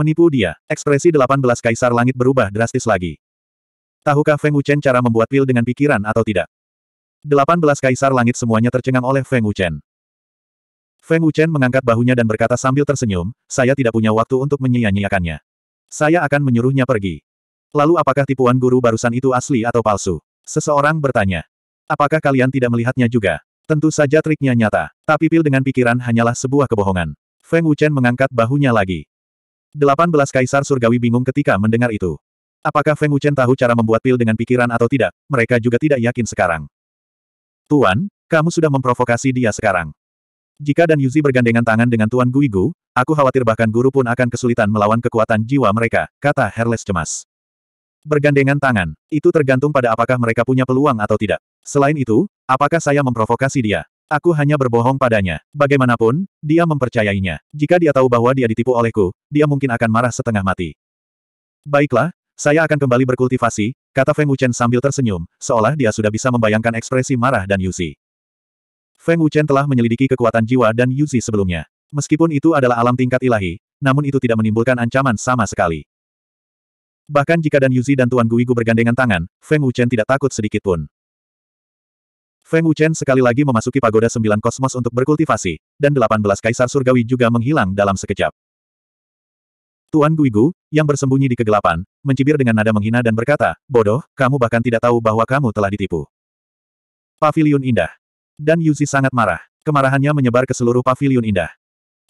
Menipu dia. Ekspresi 18 kaisar langit berubah drastis lagi. Tahukah Feng Wuchen cara membuat pil dengan pikiran atau tidak? 18 kaisar langit semuanya tercengang oleh Feng Wuchen. Feng Wuchen mengangkat bahunya dan berkata sambil tersenyum, saya tidak punya waktu untuk menyia-nyiakannya. Saya akan menyuruhnya pergi. Lalu apakah tipuan guru barusan itu asli atau palsu? Seseorang bertanya. Apakah kalian tidak melihatnya juga? Tentu saja triknya nyata, tapi pil dengan pikiran hanyalah sebuah kebohongan. Feng Wuchen mengangkat bahunya lagi. Delapan belas kaisar surgawi bingung ketika mendengar itu. Apakah Feng Wuchen tahu cara membuat pil dengan pikiran atau tidak, mereka juga tidak yakin sekarang. Tuan, kamu sudah memprovokasi dia sekarang. Jika dan Yuzi bergandengan tangan dengan Tuan Guigu, aku khawatir bahkan guru pun akan kesulitan melawan kekuatan jiwa mereka, kata Herles cemas. Bergandengan tangan, itu tergantung pada apakah mereka punya peluang atau tidak. Selain itu, apakah saya memprovokasi dia? Aku hanya berbohong padanya. Bagaimanapun, dia mempercayainya. Jika dia tahu bahwa dia ditipu olehku, dia mungkin akan marah setengah mati. Baiklah, saya akan kembali berkultivasi, kata Feng Wuchen sambil tersenyum, seolah dia sudah bisa membayangkan ekspresi marah dan Yuzi. Feng Wuchen telah menyelidiki kekuatan jiwa dan Yuzi sebelumnya. Meskipun itu adalah alam tingkat ilahi, namun itu tidak menimbulkan ancaman sama sekali. Bahkan jika Dan Yuzi dan Tuan Guigu bergandengan tangan, Feng Wuchen tidak takut sedikit pun. Feng Wuchen sekali lagi memasuki pagoda sembilan kosmos untuk berkultivasi, dan delapan belas kaisar surgawi juga menghilang dalam sekejap. Tuan Guigu, yang bersembunyi di kegelapan, mencibir dengan nada menghina dan berkata, bodoh, kamu bahkan tidak tahu bahwa kamu telah ditipu. Paviliun Indah. Dan Yuzi sangat marah. Kemarahannya menyebar ke seluruh Pavilion indah.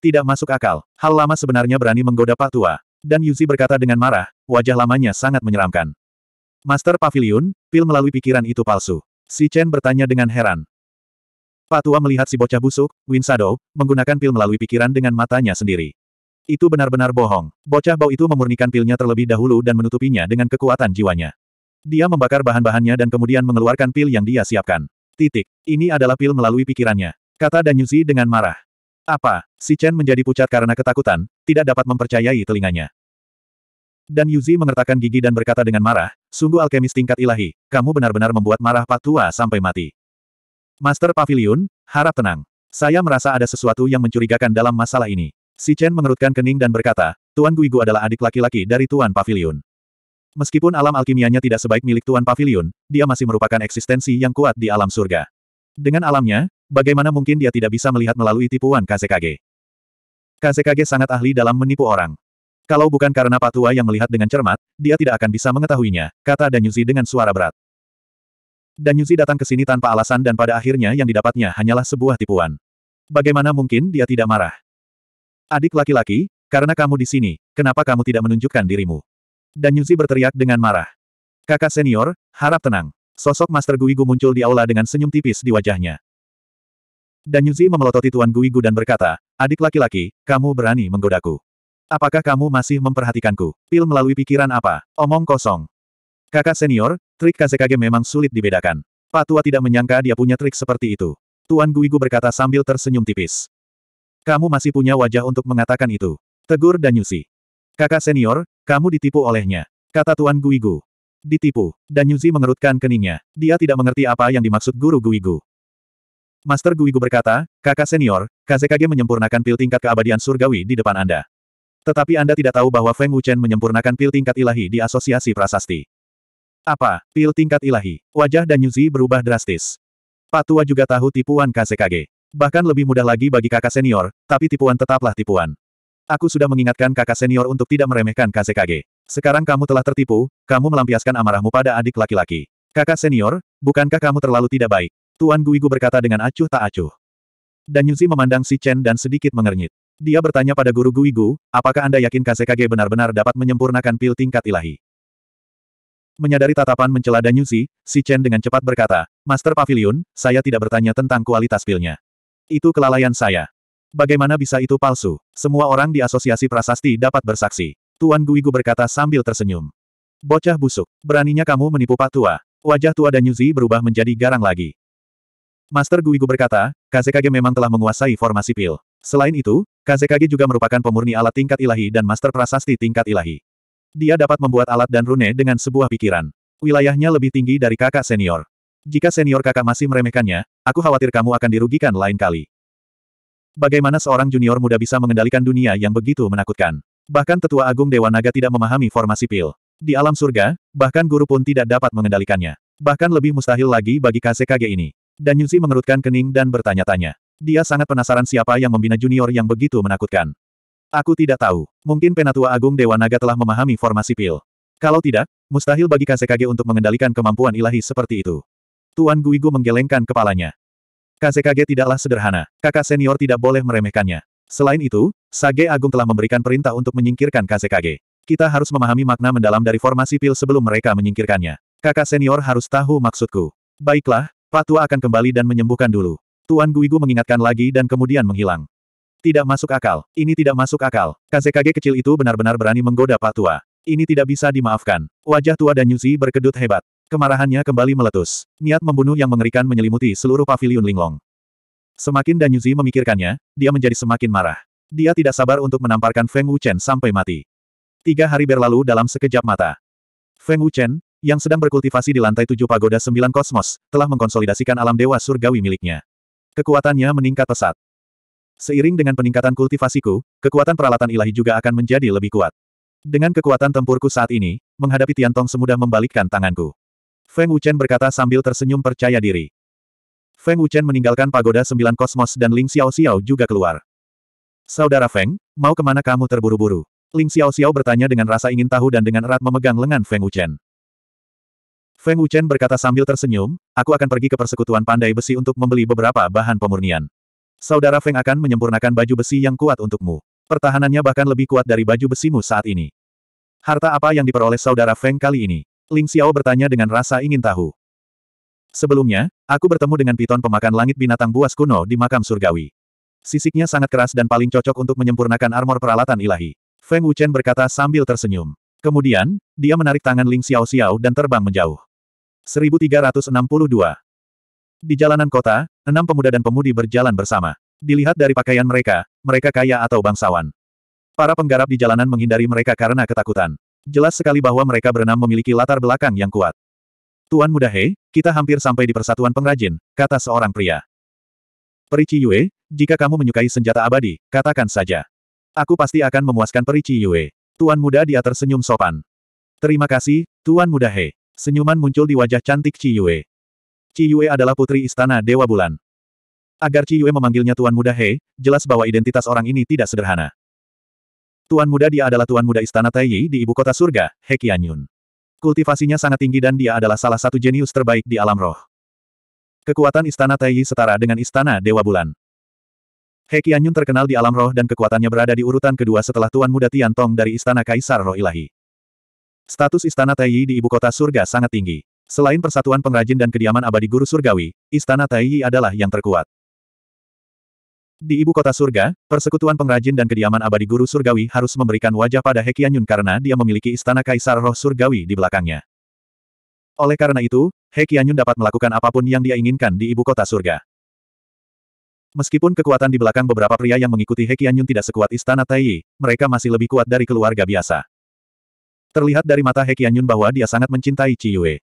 Tidak masuk akal, hal lama sebenarnya berani menggoda Pak Tua. Dan Yuzi berkata dengan marah, wajah lamanya sangat menyeramkan. Master Pavilion, pil melalui pikiran itu palsu. Si Chen bertanya dengan heran. Patua melihat si bocah busuk, Win Shadow, menggunakan pil melalui pikiran dengan matanya sendiri. Itu benar-benar bohong. Bocah bau itu memurnikan pilnya terlebih dahulu dan menutupinya dengan kekuatan jiwanya. Dia membakar bahan-bahannya dan kemudian mengeluarkan pil yang dia siapkan. Titik. Ini adalah pil melalui pikirannya. Kata Yuzi dengan marah. Apa? Si Chen menjadi pucat karena ketakutan, tidak dapat mempercayai telinganya. Dan Yuzi mengertakkan gigi dan berkata dengan marah, sungguh alkemis tingkat ilahi, kamu benar-benar membuat marah Pak Tua sampai mati. Master Pavilion, harap tenang. Saya merasa ada sesuatu yang mencurigakan dalam masalah ini. Si Chen mengerutkan kening dan berkata, Tuan Guigu adalah adik laki-laki dari Tuan Pavilion. Meskipun alam alkimianya tidak sebaik milik Tuan Pavilion, dia masih merupakan eksistensi yang kuat di alam surga. Dengan alamnya, bagaimana mungkin dia tidak bisa melihat melalui tipuan KZKG? KZKG sangat ahli dalam menipu orang. Kalau bukan karena Patua yang melihat dengan cermat, dia tidak akan bisa mengetahuinya, kata Danyuzi dengan suara berat. Danyuzi datang ke sini tanpa alasan dan pada akhirnya yang didapatnya hanyalah sebuah tipuan. Bagaimana mungkin dia tidak marah? Adik laki-laki, karena kamu di sini, kenapa kamu tidak menunjukkan dirimu? Danyuzi berteriak dengan marah. Kakak senior, harap tenang. Sosok Master Guigu muncul di aula dengan senyum tipis di wajahnya. Danyuzi memelototi Tuan Guigu dan berkata, adik laki-laki, kamu berani menggodaku. Apakah kamu masih memperhatikanku? Pil melalui pikiran apa? Omong kosong. Kakak senior, trik Kazekage memang sulit dibedakan. Pak tua tidak menyangka dia punya trik seperti itu. Tuan Guigu berkata sambil tersenyum tipis. Kamu masih punya wajah untuk mengatakan itu. Tegur dan Yusi. Kakak senior, kamu ditipu olehnya. Kata Tuan Guigu. Ditipu. Dan Yuzi mengerutkan keningnya. Dia tidak mengerti apa yang dimaksud guru Guigu. Master Guigu berkata, kakak senior, Kazekage menyempurnakan pil tingkat keabadian surgawi di depan Anda. Tetapi Anda tidak tahu bahwa Feng Wuchen menyempurnakan pil tingkat ilahi di asosiasi prasasti. Apa, pil tingkat ilahi? Wajah dan Yuzi berubah drastis. Pak tua juga tahu tipuan KCKG. Bahkan lebih mudah lagi bagi kakak senior, tapi tipuan tetaplah tipuan. Aku sudah mengingatkan kakak senior untuk tidak meremehkan KCKG. Sekarang kamu telah tertipu, kamu melampiaskan amarahmu pada adik laki-laki. Kakak senior, bukankah kamu terlalu tidak baik? Tuan Guigu berkata dengan acuh tak acuh. Dan Yuzi memandang si Chen dan sedikit mengernyit. Dia bertanya pada guru Guigu, apakah Anda yakin Kasekage benar-benar dapat menyempurnakan pil tingkat ilahi? Menyadari tatapan mencela Danyusi, si Chen dengan cepat berkata, Master Pavilion, saya tidak bertanya tentang kualitas pilnya. Itu kelalaian saya. Bagaimana bisa itu palsu? Semua orang di asosiasi prasasti dapat bersaksi. Tuan Guigu berkata sambil tersenyum. Bocah busuk, beraninya kamu menipu Pak Tua. Wajah Tua Yuzi berubah menjadi garang lagi. Master Guigu berkata, Kasekage memang telah menguasai formasi pil. Selain itu, Kazekage juga merupakan pemurni alat tingkat ilahi dan master prasasti tingkat ilahi. Dia dapat membuat alat dan rune dengan sebuah pikiran. Wilayahnya lebih tinggi dari kakak senior. Jika senior kakak masih meremehkannya, aku khawatir kamu akan dirugikan lain kali. Bagaimana seorang junior muda bisa mengendalikan dunia yang begitu menakutkan? Bahkan tetua agung Dewa Naga tidak memahami formasi pil. Di alam surga, bahkan guru pun tidak dapat mengendalikannya. Bahkan lebih mustahil lagi bagi Kazekage ini. Dan Yuzi mengerutkan kening dan bertanya-tanya. Dia sangat penasaran siapa yang membina junior yang begitu menakutkan. Aku tidak tahu. Mungkin Penatua Agung Dewa Naga telah memahami formasi pil. Kalau tidak, mustahil bagi Kasekage untuk mengendalikan kemampuan ilahi seperti itu. Tuan Guigu menggelengkan kepalanya. Kasekage tidaklah sederhana. Kakak senior tidak boleh meremehkannya. Selain itu, Sage Agung telah memberikan perintah untuk menyingkirkan Kasekage. Kita harus memahami makna mendalam dari formasi pil sebelum mereka menyingkirkannya. Kakak senior harus tahu maksudku. Baiklah, Patua akan kembali dan menyembuhkan dulu. Tuan Guigu mengingatkan lagi dan kemudian menghilang. Tidak masuk akal. Ini tidak masuk akal. KZKG kecil itu benar-benar berani menggoda Pak Tua. Ini tidak bisa dimaafkan. Wajah tua dan Yuzi berkedut hebat. Kemarahannya kembali meletus. Niat membunuh yang mengerikan menyelimuti seluruh pavilion Linglong. Semakin Dan Yuzi memikirkannya, dia menjadi semakin marah. Dia tidak sabar untuk menamparkan Feng Wuchen sampai mati. Tiga hari berlalu dalam sekejap mata. Feng Wuchen, yang sedang berkultivasi di lantai tujuh pagoda sembilan kosmos, telah mengkonsolidasikan alam dewa surgawi miliknya. Kekuatannya meningkat pesat. Seiring dengan peningkatan kultivasiku, kekuatan peralatan ilahi juga akan menjadi lebih kuat. Dengan kekuatan tempurku saat ini, menghadapi Tian Tong semudah membalikkan tanganku. Feng Wuchen berkata sambil tersenyum percaya diri. Feng Wuchen meninggalkan pagoda sembilan kosmos dan Ling Xiao Xiao juga keluar. Saudara Feng, mau kemana kamu terburu-buru? Ling Xiao Xiao bertanya dengan rasa ingin tahu dan dengan erat memegang lengan Feng Wuchen. Feng Wuchen berkata sambil tersenyum, aku akan pergi ke persekutuan pandai besi untuk membeli beberapa bahan pemurnian. Saudara Feng akan menyempurnakan baju besi yang kuat untukmu. Pertahanannya bahkan lebih kuat dari baju besimu saat ini. Harta apa yang diperoleh saudara Feng kali ini? Ling Xiao bertanya dengan rasa ingin tahu. Sebelumnya, aku bertemu dengan piton pemakan langit binatang buas kuno di makam surgawi. Sisiknya sangat keras dan paling cocok untuk menyempurnakan armor peralatan ilahi. Feng Wuchen berkata sambil tersenyum. Kemudian, dia menarik tangan Ling Xiao Xiao dan terbang menjauh. 1362. Di jalanan kota, enam pemuda dan pemudi berjalan bersama. Dilihat dari pakaian mereka, mereka kaya atau bangsawan. Para penggarap di jalanan menghindari mereka karena ketakutan. Jelas sekali bahwa mereka berenam memiliki latar belakang yang kuat. Tuan Muda He, kita hampir sampai di persatuan pengrajin, kata seorang pria. Perici Yue, jika kamu menyukai senjata abadi, katakan saja. Aku pasti akan memuaskan Perici Yue. Tuan Muda dia tersenyum sopan. Terima kasih, Tuan Muda He. Senyuman muncul di wajah cantik Ci Yue. Ci Yue adalah putri istana Dewa Bulan. Agar Ci Yue memanggilnya Tuan Muda He, jelas bahwa identitas orang ini tidak sederhana. Tuan Muda dia adalah Tuan Muda Istana Taiyi di ibu kota surga, He Qianyun. Kultivasinya sangat tinggi dan dia adalah salah satu jenius terbaik di alam roh. Kekuatan Istana Taiyi setara dengan Istana Dewa Bulan. He Qianyun terkenal di alam roh dan kekuatannya berada di urutan kedua setelah Tuan Muda Tian Tong dari Istana Kaisar Roh Ilahi. Status Istana Taiyi di ibu kota surga sangat tinggi. Selain persatuan pengrajin dan kediaman abadi guru surgawi, Istana Taiyi adalah yang terkuat. Di ibu kota surga, persekutuan pengrajin dan kediaman abadi guru surgawi harus memberikan wajah pada Hekianyun karena dia memiliki istana kaisar roh surgawi di belakangnya. Oleh karena itu, Hekianyun dapat melakukan apapun yang dia inginkan di ibu kota surga. Meskipun kekuatan di belakang beberapa pria yang mengikuti Hekianyun tidak sekuat istana Taiyi, mereka masih lebih kuat dari keluarga biasa. Terlihat dari mata He Qianyun bahwa dia sangat mencintai Ciyue. Yue.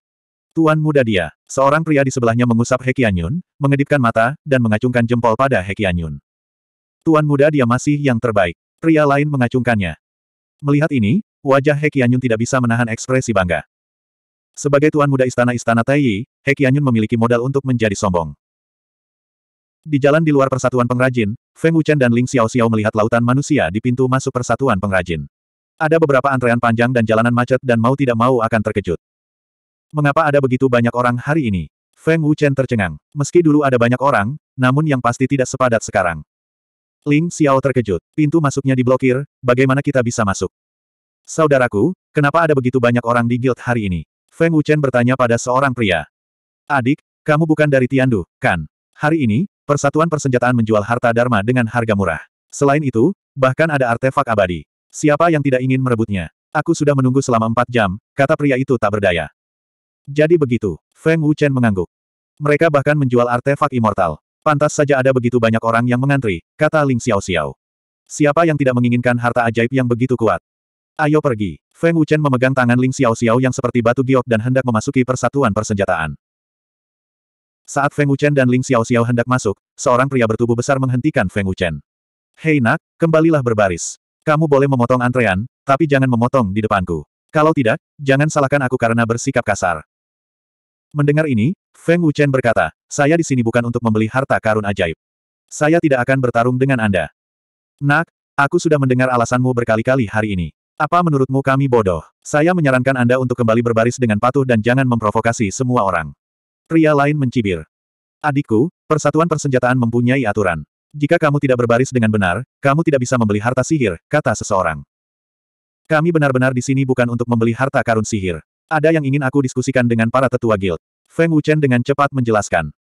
Tuan muda dia, seorang pria di sebelahnya mengusap He Qianyun, mengedipkan mata, dan mengacungkan jempol pada He Qianyun. Tuan muda dia masih yang terbaik. Pria lain mengacungkannya. Melihat ini, wajah He Qianyun tidak bisa menahan ekspresi bangga. Sebagai tuan muda istana-istana Taiyi, He Qianyun memiliki modal untuk menjadi sombong. Di jalan di luar persatuan pengrajin, Feng Wuchen dan Ling Xiao Xiao melihat lautan manusia di pintu masuk persatuan pengrajin. Ada beberapa antrean panjang dan jalanan macet dan mau tidak mau akan terkejut. Mengapa ada begitu banyak orang hari ini? Feng Wuchen tercengang. Meski dulu ada banyak orang, namun yang pasti tidak sepadat sekarang. Ling Xiao terkejut. Pintu masuknya diblokir, bagaimana kita bisa masuk? Saudaraku, kenapa ada begitu banyak orang di guild hari ini? Feng Wuchen bertanya pada seorang pria. Adik, kamu bukan dari Tiandu, kan? Hari ini, Persatuan Persenjataan menjual harta Dharma dengan harga murah. Selain itu, bahkan ada artefak abadi. Siapa yang tidak ingin merebutnya? Aku sudah menunggu selama empat jam, kata pria itu tak berdaya. Jadi begitu, Feng Wuchen mengangguk. Mereka bahkan menjual artefak immortal. Pantas saja ada begitu banyak orang yang mengantri, kata Ling Xiao Xiao. Siapa yang tidak menginginkan harta ajaib yang begitu kuat? Ayo pergi. Feng Wuchen memegang tangan Ling Xiao Xiao yang seperti batu giok dan hendak memasuki persatuan persenjataan. Saat Feng Wuchen dan Ling Xiao Xiao hendak masuk, seorang pria bertubuh besar menghentikan Feng Wuchen. Hei nak, kembalilah berbaris. Kamu boleh memotong antrean, tapi jangan memotong di depanku. Kalau tidak, jangan salahkan aku karena bersikap kasar. Mendengar ini, Feng Wuchen berkata, saya di sini bukan untuk membeli harta karun ajaib. Saya tidak akan bertarung dengan Anda. Nak, aku sudah mendengar alasanmu berkali-kali hari ini. Apa menurutmu kami bodoh? Saya menyarankan Anda untuk kembali berbaris dengan patuh dan jangan memprovokasi semua orang. Pria lain mencibir. Adikku, persatuan persenjataan mempunyai aturan. Jika kamu tidak berbaris dengan benar, kamu tidak bisa membeli harta sihir, kata seseorang. Kami benar-benar di sini bukan untuk membeli harta karun sihir. Ada yang ingin aku diskusikan dengan para tetua guild. Feng Wuchen dengan cepat menjelaskan.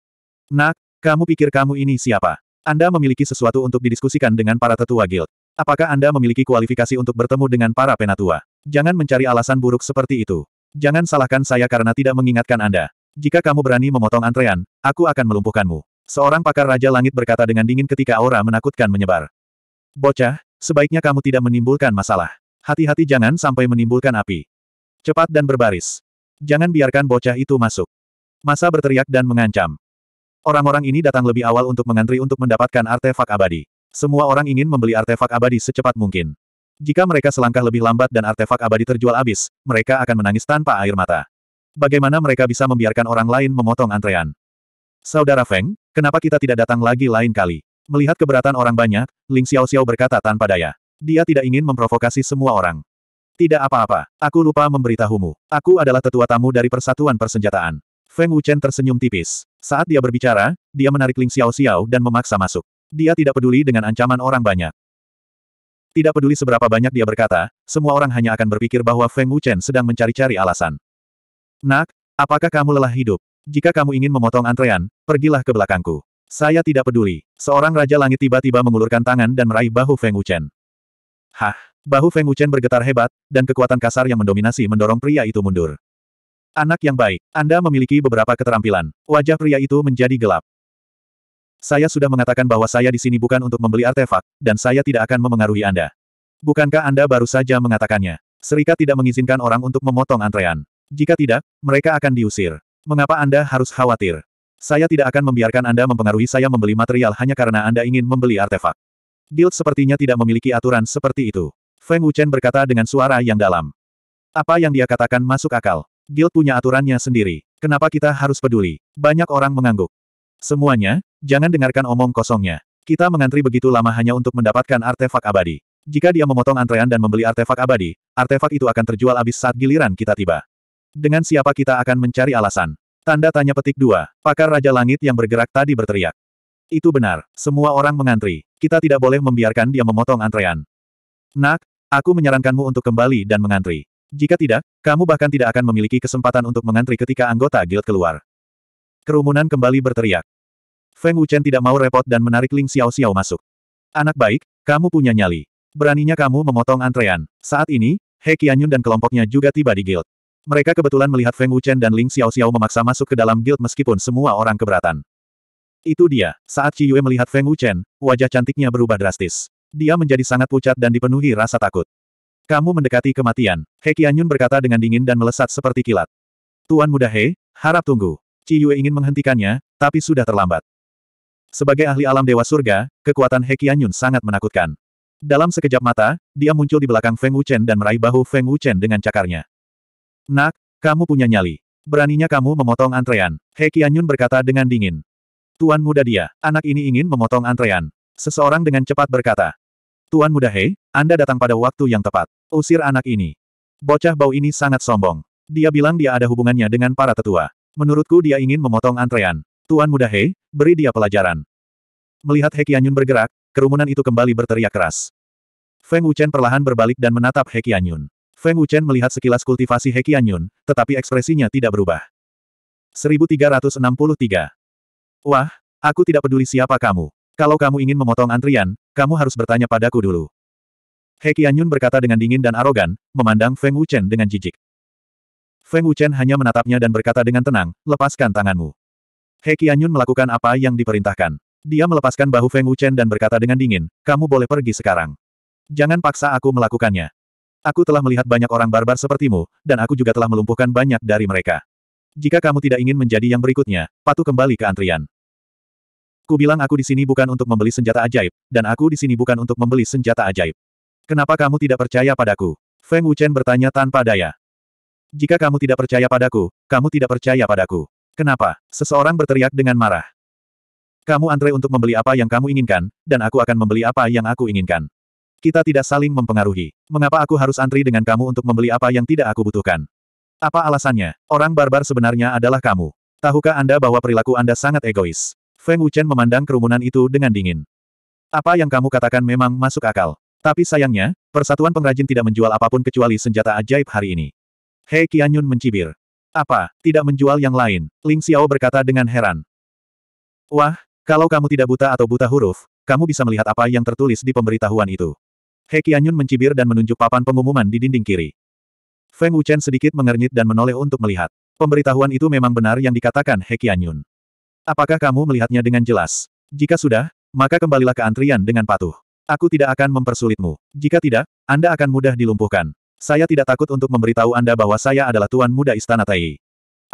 Nak, kamu pikir kamu ini siapa? Anda memiliki sesuatu untuk didiskusikan dengan para tetua guild. Apakah Anda memiliki kualifikasi untuk bertemu dengan para penatua? Jangan mencari alasan buruk seperti itu. Jangan salahkan saya karena tidak mengingatkan Anda. Jika kamu berani memotong antrean, aku akan melumpuhkanmu. Seorang pakar Raja Langit berkata dengan dingin ketika aura menakutkan menyebar. Bocah, sebaiknya kamu tidak menimbulkan masalah. Hati-hati jangan sampai menimbulkan api. Cepat dan berbaris. Jangan biarkan bocah itu masuk. Masa berteriak dan mengancam. Orang-orang ini datang lebih awal untuk mengantri untuk mendapatkan artefak abadi. Semua orang ingin membeli artefak abadi secepat mungkin. Jika mereka selangkah lebih lambat dan artefak abadi terjual habis, mereka akan menangis tanpa air mata. Bagaimana mereka bisa membiarkan orang lain memotong antrean? Saudara Feng, Kenapa kita tidak datang lagi lain kali? Melihat keberatan orang banyak, Ling Xiao Xiao berkata tanpa daya. Dia tidak ingin memprovokasi semua orang. Tidak apa-apa, aku lupa memberitahumu. Aku adalah tetua tamu dari Persatuan Persenjataan. Feng Wuchen tersenyum tipis. Saat dia berbicara, dia menarik Ling Xiao Xiao dan memaksa masuk. Dia tidak peduli dengan ancaman orang banyak. Tidak peduli seberapa banyak dia berkata, semua orang hanya akan berpikir bahwa Feng Wuchen sedang mencari-cari alasan. Nak, apakah kamu lelah hidup? Jika kamu ingin memotong antrean, pergilah ke belakangku. Saya tidak peduli. Seorang Raja Langit tiba-tiba mengulurkan tangan dan meraih bahu Feng Wuchen. Hah! Bahu Feng Wuchen bergetar hebat, dan kekuatan kasar yang mendominasi mendorong pria itu mundur. Anak yang baik, Anda memiliki beberapa keterampilan. Wajah pria itu menjadi gelap. Saya sudah mengatakan bahwa saya di sini bukan untuk membeli artefak, dan saya tidak akan memengaruhi Anda. Bukankah Anda baru saja mengatakannya? Serikat tidak mengizinkan orang untuk memotong antrean. Jika tidak, mereka akan diusir. Mengapa Anda harus khawatir? Saya tidak akan membiarkan Anda mempengaruhi saya membeli material hanya karena Anda ingin membeli artefak. Guild sepertinya tidak memiliki aturan seperti itu. Feng Wuchen berkata dengan suara yang dalam. Apa yang dia katakan masuk akal. Guild punya aturannya sendiri. Kenapa kita harus peduli? Banyak orang mengangguk. Semuanya, jangan dengarkan omong kosongnya. Kita mengantri begitu lama hanya untuk mendapatkan artefak abadi. Jika dia memotong antrean dan membeli artefak abadi, artefak itu akan terjual habis saat giliran kita tiba. Dengan siapa kita akan mencari alasan? Tanda tanya petik dua. Pakar Raja Langit yang bergerak tadi berteriak. Itu benar. Semua orang mengantri. Kita tidak boleh membiarkan dia memotong antrean. Nak, aku menyarankanmu untuk kembali dan mengantri. Jika tidak, kamu bahkan tidak akan memiliki kesempatan untuk mengantri ketika anggota guild keluar. Kerumunan kembali berteriak. Feng Wuchen tidak mau repot dan menarik Ling Xiao Xiao masuk. Anak baik, kamu punya nyali. Beraninya kamu memotong antrean. Saat ini, He Qianyun dan kelompoknya juga tiba di guild. Mereka kebetulan melihat Feng Wuchen dan Ling Xiao Xiao memaksa masuk ke dalam guild meskipun semua orang keberatan. Itu dia, saat Qi Yue melihat Feng Wuchen, wajah cantiknya berubah drastis. Dia menjadi sangat pucat dan dipenuhi rasa takut. Kamu mendekati kematian, He Qianyun berkata dengan dingin dan melesat seperti kilat. Tuan muda He, harap tunggu. Qi Yue ingin menghentikannya, tapi sudah terlambat. Sebagai ahli alam Dewa Surga, kekuatan He Qianyun sangat menakutkan. Dalam sekejap mata, dia muncul di belakang Feng Wuchen dan meraih bahu Feng Wuchen dengan cakarnya. Nak, kamu punya nyali. Beraninya kamu memotong antrean. He Qianyun berkata dengan dingin. Tuan muda dia, anak ini ingin memotong antrean. Seseorang dengan cepat berkata. Tuan muda hei, Anda datang pada waktu yang tepat. Usir anak ini. Bocah bau ini sangat sombong. Dia bilang dia ada hubungannya dengan para tetua. Menurutku dia ingin memotong antrean. Tuan muda hei, beri dia pelajaran. Melihat He Qianyun bergerak, kerumunan itu kembali berteriak keras. Feng Wuchen perlahan berbalik dan menatap He Qianyun. Feng Wuchen melihat sekilas kultivasi Heki Anyun, tetapi ekspresinya tidak berubah. 1363. Wah, aku tidak peduli siapa kamu. Kalau kamu ingin memotong antrian, kamu harus bertanya padaku dulu. Heki Anyun berkata dengan dingin dan arogan, memandang Feng Wuchen dengan jijik. Feng Wuchen hanya menatapnya dan berkata dengan tenang, lepaskan tanganmu. Heki Anyun melakukan apa yang diperintahkan. Dia melepaskan bahu Feng Wuchen dan berkata dengan dingin, kamu boleh pergi sekarang. Jangan paksa aku melakukannya. Aku telah melihat banyak orang barbar sepertimu, dan aku juga telah melumpuhkan banyak dari mereka. Jika kamu tidak ingin menjadi yang berikutnya, patuh kembali ke antrian. Ku bilang aku di sini bukan untuk membeli senjata ajaib, dan aku di sini bukan untuk membeli senjata ajaib. Kenapa kamu tidak percaya padaku? Feng Wuchen bertanya tanpa daya. Jika kamu tidak percaya padaku, kamu tidak percaya padaku. Kenapa? Seseorang berteriak dengan marah. Kamu antre untuk membeli apa yang kamu inginkan, dan aku akan membeli apa yang aku inginkan. Kita tidak saling mempengaruhi. Mengapa aku harus antri dengan kamu untuk membeli apa yang tidak aku butuhkan? Apa alasannya? Orang barbar sebenarnya adalah kamu. Tahukah Anda bahwa perilaku Anda sangat egois? Feng Wuchen memandang kerumunan itu dengan dingin. Apa yang kamu katakan memang masuk akal. Tapi sayangnya, persatuan pengrajin tidak menjual apapun kecuali senjata ajaib hari ini. Hei Qianyun mencibir. Apa, tidak menjual yang lain? Ling Xiao berkata dengan heran. Wah, kalau kamu tidak buta atau buta huruf, kamu bisa melihat apa yang tertulis di pemberitahuan itu. He Qianyun mencibir dan menunjuk papan pengumuman di dinding kiri. Feng Wuchen sedikit mengernyit dan menoleh untuk melihat. Pemberitahuan itu memang benar yang dikatakan He Qianyun. Apakah kamu melihatnya dengan jelas? Jika sudah, maka kembalilah ke antrian dengan patuh. Aku tidak akan mempersulitmu. Jika tidak, Anda akan mudah dilumpuhkan. Saya tidak takut untuk memberitahu Anda bahwa saya adalah tuan muda istana Tai.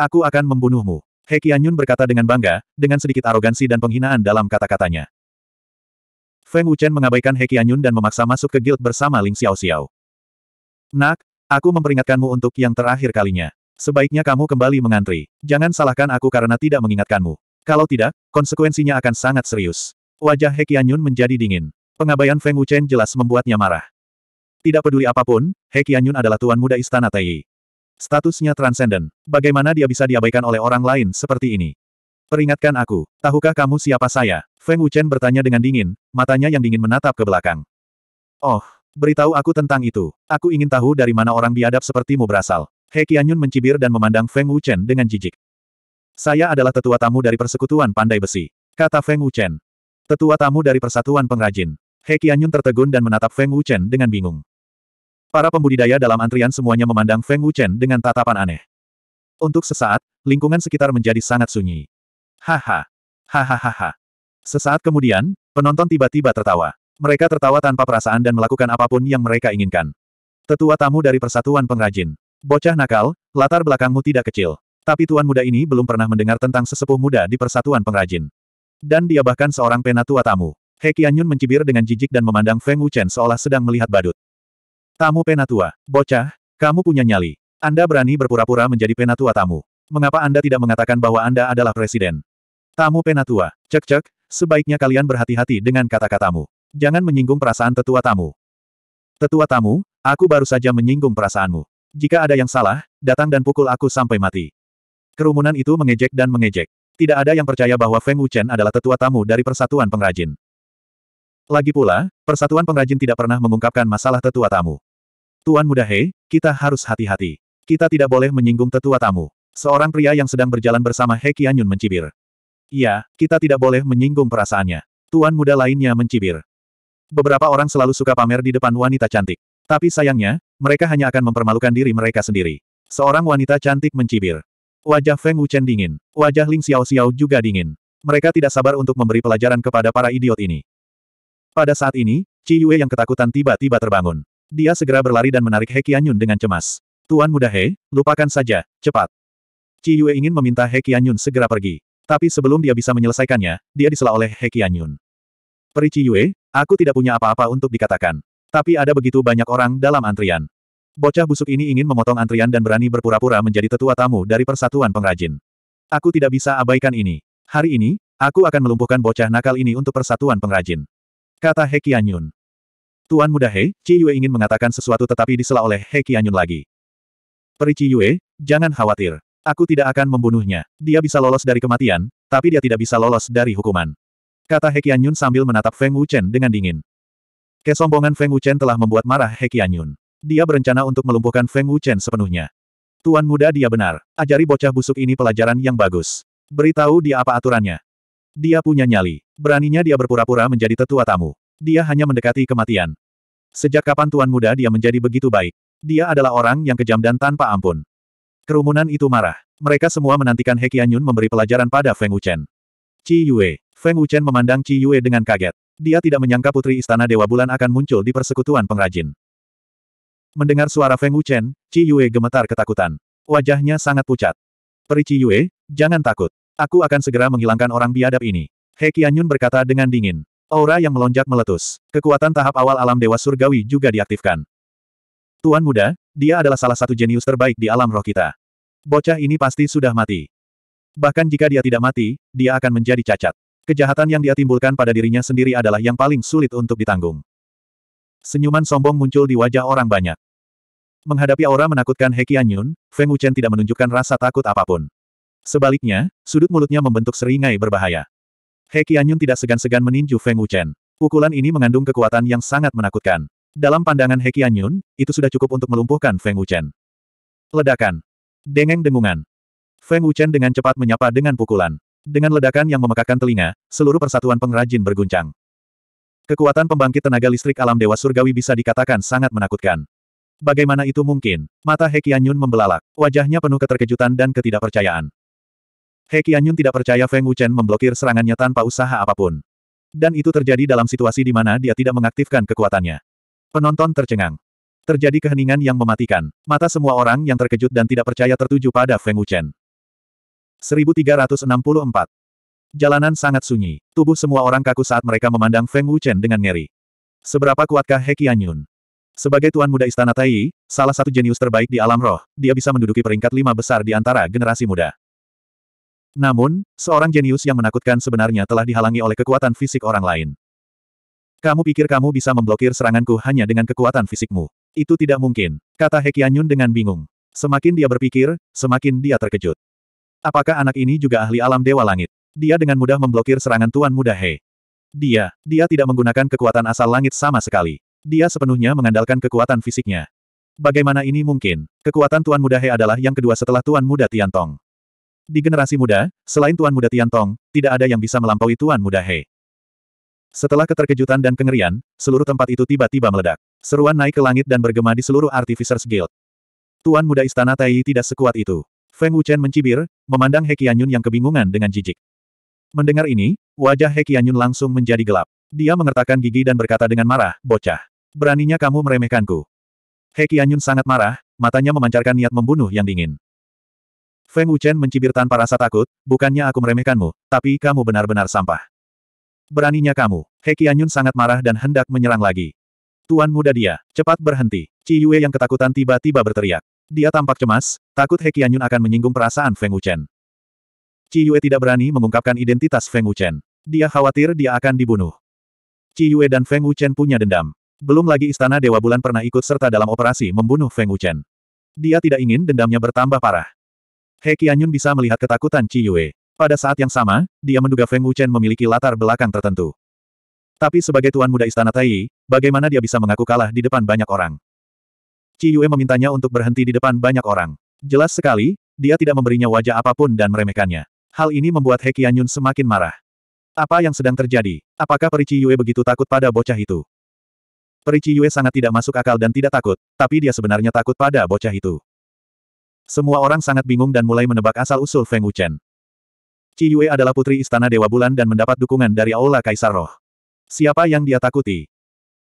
Aku akan membunuhmu. He Qianyun berkata dengan bangga, dengan sedikit arogansi dan penghinaan dalam kata-katanya. Feng Wuchen mengabaikan He Qianyun dan memaksa masuk ke guild bersama Ling Xiao Xiao. Nak, aku memperingatkanmu untuk yang terakhir kalinya. Sebaiknya kamu kembali mengantri. Jangan salahkan aku karena tidak mengingatkanmu. Kalau tidak, konsekuensinya akan sangat serius. Wajah He Qianyun menjadi dingin. Pengabaian Feng Wuchen jelas membuatnya marah. Tidak peduli apapun, He Qianyun adalah tuan muda istana Taiyi. Statusnya transenden. Bagaimana dia bisa diabaikan oleh orang lain seperti ini? Peringatkan aku, tahukah kamu siapa saya? Feng Wuchen bertanya dengan dingin, matanya yang dingin menatap ke belakang. Oh, beritahu aku tentang itu. Aku ingin tahu dari mana orang biadab sepertimu berasal. He Qianyun mencibir dan memandang Feng Wuchen dengan jijik. Saya adalah tetua tamu dari persekutuan pandai besi. Kata Feng Wuchen. Tetua tamu dari persatuan pengrajin. He Qianyun tertegun dan menatap Feng Wuchen dengan bingung. Para pembudidaya dalam antrian semuanya memandang Feng Wuchen dengan tatapan aneh. Untuk sesaat, lingkungan sekitar menjadi sangat sunyi. Haha. Hahaha. Sesaat kemudian, penonton tiba-tiba tertawa. Mereka tertawa tanpa perasaan dan melakukan apapun yang mereka inginkan. Tetua tamu dari Persatuan Pengrajin. Bocah nakal, latar belakangmu tidak kecil. Tapi tuan muda ini belum pernah mendengar tentang sesepuh muda di Persatuan Pengrajin. Dan dia bahkan seorang penatua tamu. He Qianyun mencibir dengan jijik dan memandang Feng Wuchen seolah sedang melihat badut. Tamu penatua, bocah, kamu punya nyali. Anda berani berpura-pura menjadi penatua tamu. Mengapa Anda tidak mengatakan bahwa Anda adalah presiden? Tamu penatua, cek-cek, Sebaiknya kalian berhati-hati dengan kata-katamu. Jangan menyinggung perasaan tetua tamu. Tetua tamu, aku baru saja menyinggung perasaanmu. Jika ada yang salah, datang dan pukul aku sampai mati. Kerumunan itu mengejek dan mengejek. Tidak ada yang percaya bahwa Feng Wuchen adalah tetua tamu dari Persatuan Pengrajin. Lagi pula, Persatuan Pengrajin tidak pernah mengungkapkan masalah tetua tamu. Tuan Muda He, kita harus hati-hati. Kita tidak boleh menyinggung tetua tamu. Seorang pria yang sedang berjalan bersama He Qianyun mencibir. Iya, kita tidak boleh menyinggung perasaannya. Tuan muda lainnya mencibir. Beberapa orang selalu suka pamer di depan wanita cantik. Tapi sayangnya, mereka hanya akan mempermalukan diri mereka sendiri. Seorang wanita cantik mencibir. Wajah Feng Wuchen dingin. Wajah Ling Xiao Xiao juga dingin. Mereka tidak sabar untuk memberi pelajaran kepada para idiot ini. Pada saat ini, Ci Yue yang ketakutan tiba-tiba terbangun. Dia segera berlari dan menarik He Qianyun dengan cemas. Tuan muda He, lupakan saja, cepat. Ci Yue ingin meminta He Qianyun segera pergi. Tapi sebelum dia bisa menyelesaikannya, dia disela oleh He Qianyun. Perici Yue, aku tidak punya apa-apa untuk dikatakan. Tapi ada begitu banyak orang dalam antrian. Bocah busuk ini ingin memotong antrian dan berani berpura-pura menjadi tetua tamu dari persatuan pengrajin. Aku tidak bisa abaikan ini. Hari ini, aku akan melumpuhkan bocah nakal ini untuk persatuan pengrajin. Kata He Qianyun. Tuan muda He, Ci Yue ingin mengatakan sesuatu tetapi disela oleh He Qianyun lagi. Perici Yue, jangan khawatir. Aku tidak akan membunuhnya. Dia bisa lolos dari kematian, tapi dia tidak bisa lolos dari hukuman. Kata He Qianyun sambil menatap Feng Wuchen dengan dingin. Kesombongan Feng Wuchen telah membuat marah He Qianyun. Dia berencana untuk melumpuhkan Feng Wuchen sepenuhnya. Tuan muda dia benar. Ajari bocah busuk ini pelajaran yang bagus. Beritahu dia apa aturannya. Dia punya nyali. Beraninya dia berpura-pura menjadi tetua tamu. Dia hanya mendekati kematian. Sejak kapan tuan muda dia menjadi begitu baik? Dia adalah orang yang kejam dan tanpa ampun. Kerumunan itu marah. Mereka semua menantikan He Qianyun memberi pelajaran pada Feng Wuchen. Ci Yue. Feng Wuchen memandang Ci Yue dengan kaget. Dia tidak menyangka putri istana Dewa Bulan akan muncul di persekutuan pengrajin. Mendengar suara Feng Wuchen, Ci Yue gemetar ketakutan. Wajahnya sangat pucat. Peri Ci Yue, jangan takut. Aku akan segera menghilangkan orang biadab ini. He Qianyun berkata dengan dingin. Aura yang melonjak meletus. Kekuatan tahap awal alam Dewa Surgawi juga diaktifkan. Tuan muda, dia adalah salah satu jenius terbaik di alam roh kita. Bocah ini pasti sudah mati. Bahkan jika dia tidak mati, dia akan menjadi cacat. Kejahatan yang dia timbulkan pada dirinya sendiri adalah yang paling sulit untuk ditanggung. Senyuman sombong muncul di wajah orang banyak. Menghadapi aura menakutkan Heki Anyun, Feng Wuchen tidak menunjukkan rasa takut apapun. Sebaliknya, sudut mulutnya membentuk seringai berbahaya. Heki Anyun tidak segan-segan meninju Feng Wuchen. Pukulan ini mengandung kekuatan yang sangat menakutkan. Dalam pandangan He Qianyun, itu sudah cukup untuk melumpuhkan Feng Wuchen. Ledakan. Dengeng dengungan. Feng Wuchen dengan cepat menyapa dengan pukulan. Dengan ledakan yang memekakkan telinga, seluruh persatuan pengrajin berguncang. Kekuatan pembangkit tenaga listrik alam Dewa Surgawi bisa dikatakan sangat menakutkan. Bagaimana itu mungkin? Mata He Qianyun membelalak. Wajahnya penuh keterkejutan dan ketidakpercayaan. He Qianyun tidak percaya Feng Wuchen memblokir serangannya tanpa usaha apapun. Dan itu terjadi dalam situasi di mana dia tidak mengaktifkan kekuatannya. Penonton tercengang. Terjadi keheningan yang mematikan. Mata semua orang yang terkejut dan tidak percaya tertuju pada Feng Wuchen. 1364. Jalanan sangat sunyi. Tubuh semua orang kaku saat mereka memandang Feng Wuchen dengan ngeri. Seberapa kuatkah He Qianyun? Sebagai tuan muda istana Tai, salah satu jenius terbaik di alam roh, dia bisa menduduki peringkat lima besar di antara generasi muda. Namun, seorang jenius yang menakutkan sebenarnya telah dihalangi oleh kekuatan fisik orang lain. Kamu pikir kamu bisa memblokir seranganku hanya dengan kekuatan fisikmu? Itu tidak mungkin, kata Hekianyun dengan bingung. Semakin dia berpikir, semakin dia terkejut. Apakah anak ini juga ahli alam Dewa Langit? Dia dengan mudah memblokir serangan Tuan Muda He. Dia, dia tidak menggunakan kekuatan asal langit sama sekali. Dia sepenuhnya mengandalkan kekuatan fisiknya. Bagaimana ini mungkin? Kekuatan Tuan Muda He adalah yang kedua setelah Tuan Muda Tiantong. Di generasi muda, selain Tuan Muda Tiantong, tidak ada yang bisa melampaui Tuan Muda He. Setelah keterkejutan dan kengerian, seluruh tempat itu tiba-tiba meledak. Seruan naik ke langit dan bergema di seluruh Artificers Guild. Tuan muda istana Taiyi tidak sekuat itu. Feng Wuchen mencibir, memandang He Qianyun yang kebingungan dengan jijik. Mendengar ini, wajah He Qianyun langsung menjadi gelap. Dia mengertakkan gigi dan berkata dengan marah, bocah. Beraninya kamu meremehkanku. He Qianyun sangat marah, matanya memancarkan niat membunuh yang dingin. Feng Wuchen mencibir tanpa rasa takut, bukannya aku meremehkanmu, tapi kamu benar-benar sampah. Beraninya kamu. He Qianyun sangat marah dan hendak menyerang lagi. Tuan muda dia, cepat berhenti. Ci Yue yang ketakutan tiba-tiba berteriak. Dia tampak cemas, takut He Qianyun akan menyinggung perasaan Feng Wuchen. Ci Yue tidak berani mengungkapkan identitas Feng Wuchen. Dia khawatir dia akan dibunuh. Ci Yue dan Feng Wuchen punya dendam. Belum lagi Istana Dewa Bulan pernah ikut serta dalam operasi membunuh Feng Wuchen. Dia tidak ingin dendamnya bertambah parah. He Qianyun bisa melihat ketakutan Ci Yue. Pada saat yang sama, dia menduga Feng Wuchen memiliki latar belakang tertentu. Tapi sebagai tuan muda istana Tai, bagaimana dia bisa mengaku kalah di depan banyak orang? Qi Yue memintanya untuk berhenti di depan banyak orang. Jelas sekali, dia tidak memberinya wajah apapun dan meremehkannya. Hal ini membuat He Qianyun semakin marah. Apa yang sedang terjadi? Apakah Peri Qi Yue begitu takut pada bocah itu? Peri Qi Yue sangat tidak masuk akal dan tidak takut, tapi dia sebenarnya takut pada bocah itu. Semua orang sangat bingung dan mulai menebak asal-usul Feng Wuchen. Qi Yue adalah putri istana Dewa Bulan dan mendapat dukungan dari Aula Kaisar Roh. Siapa yang dia takuti?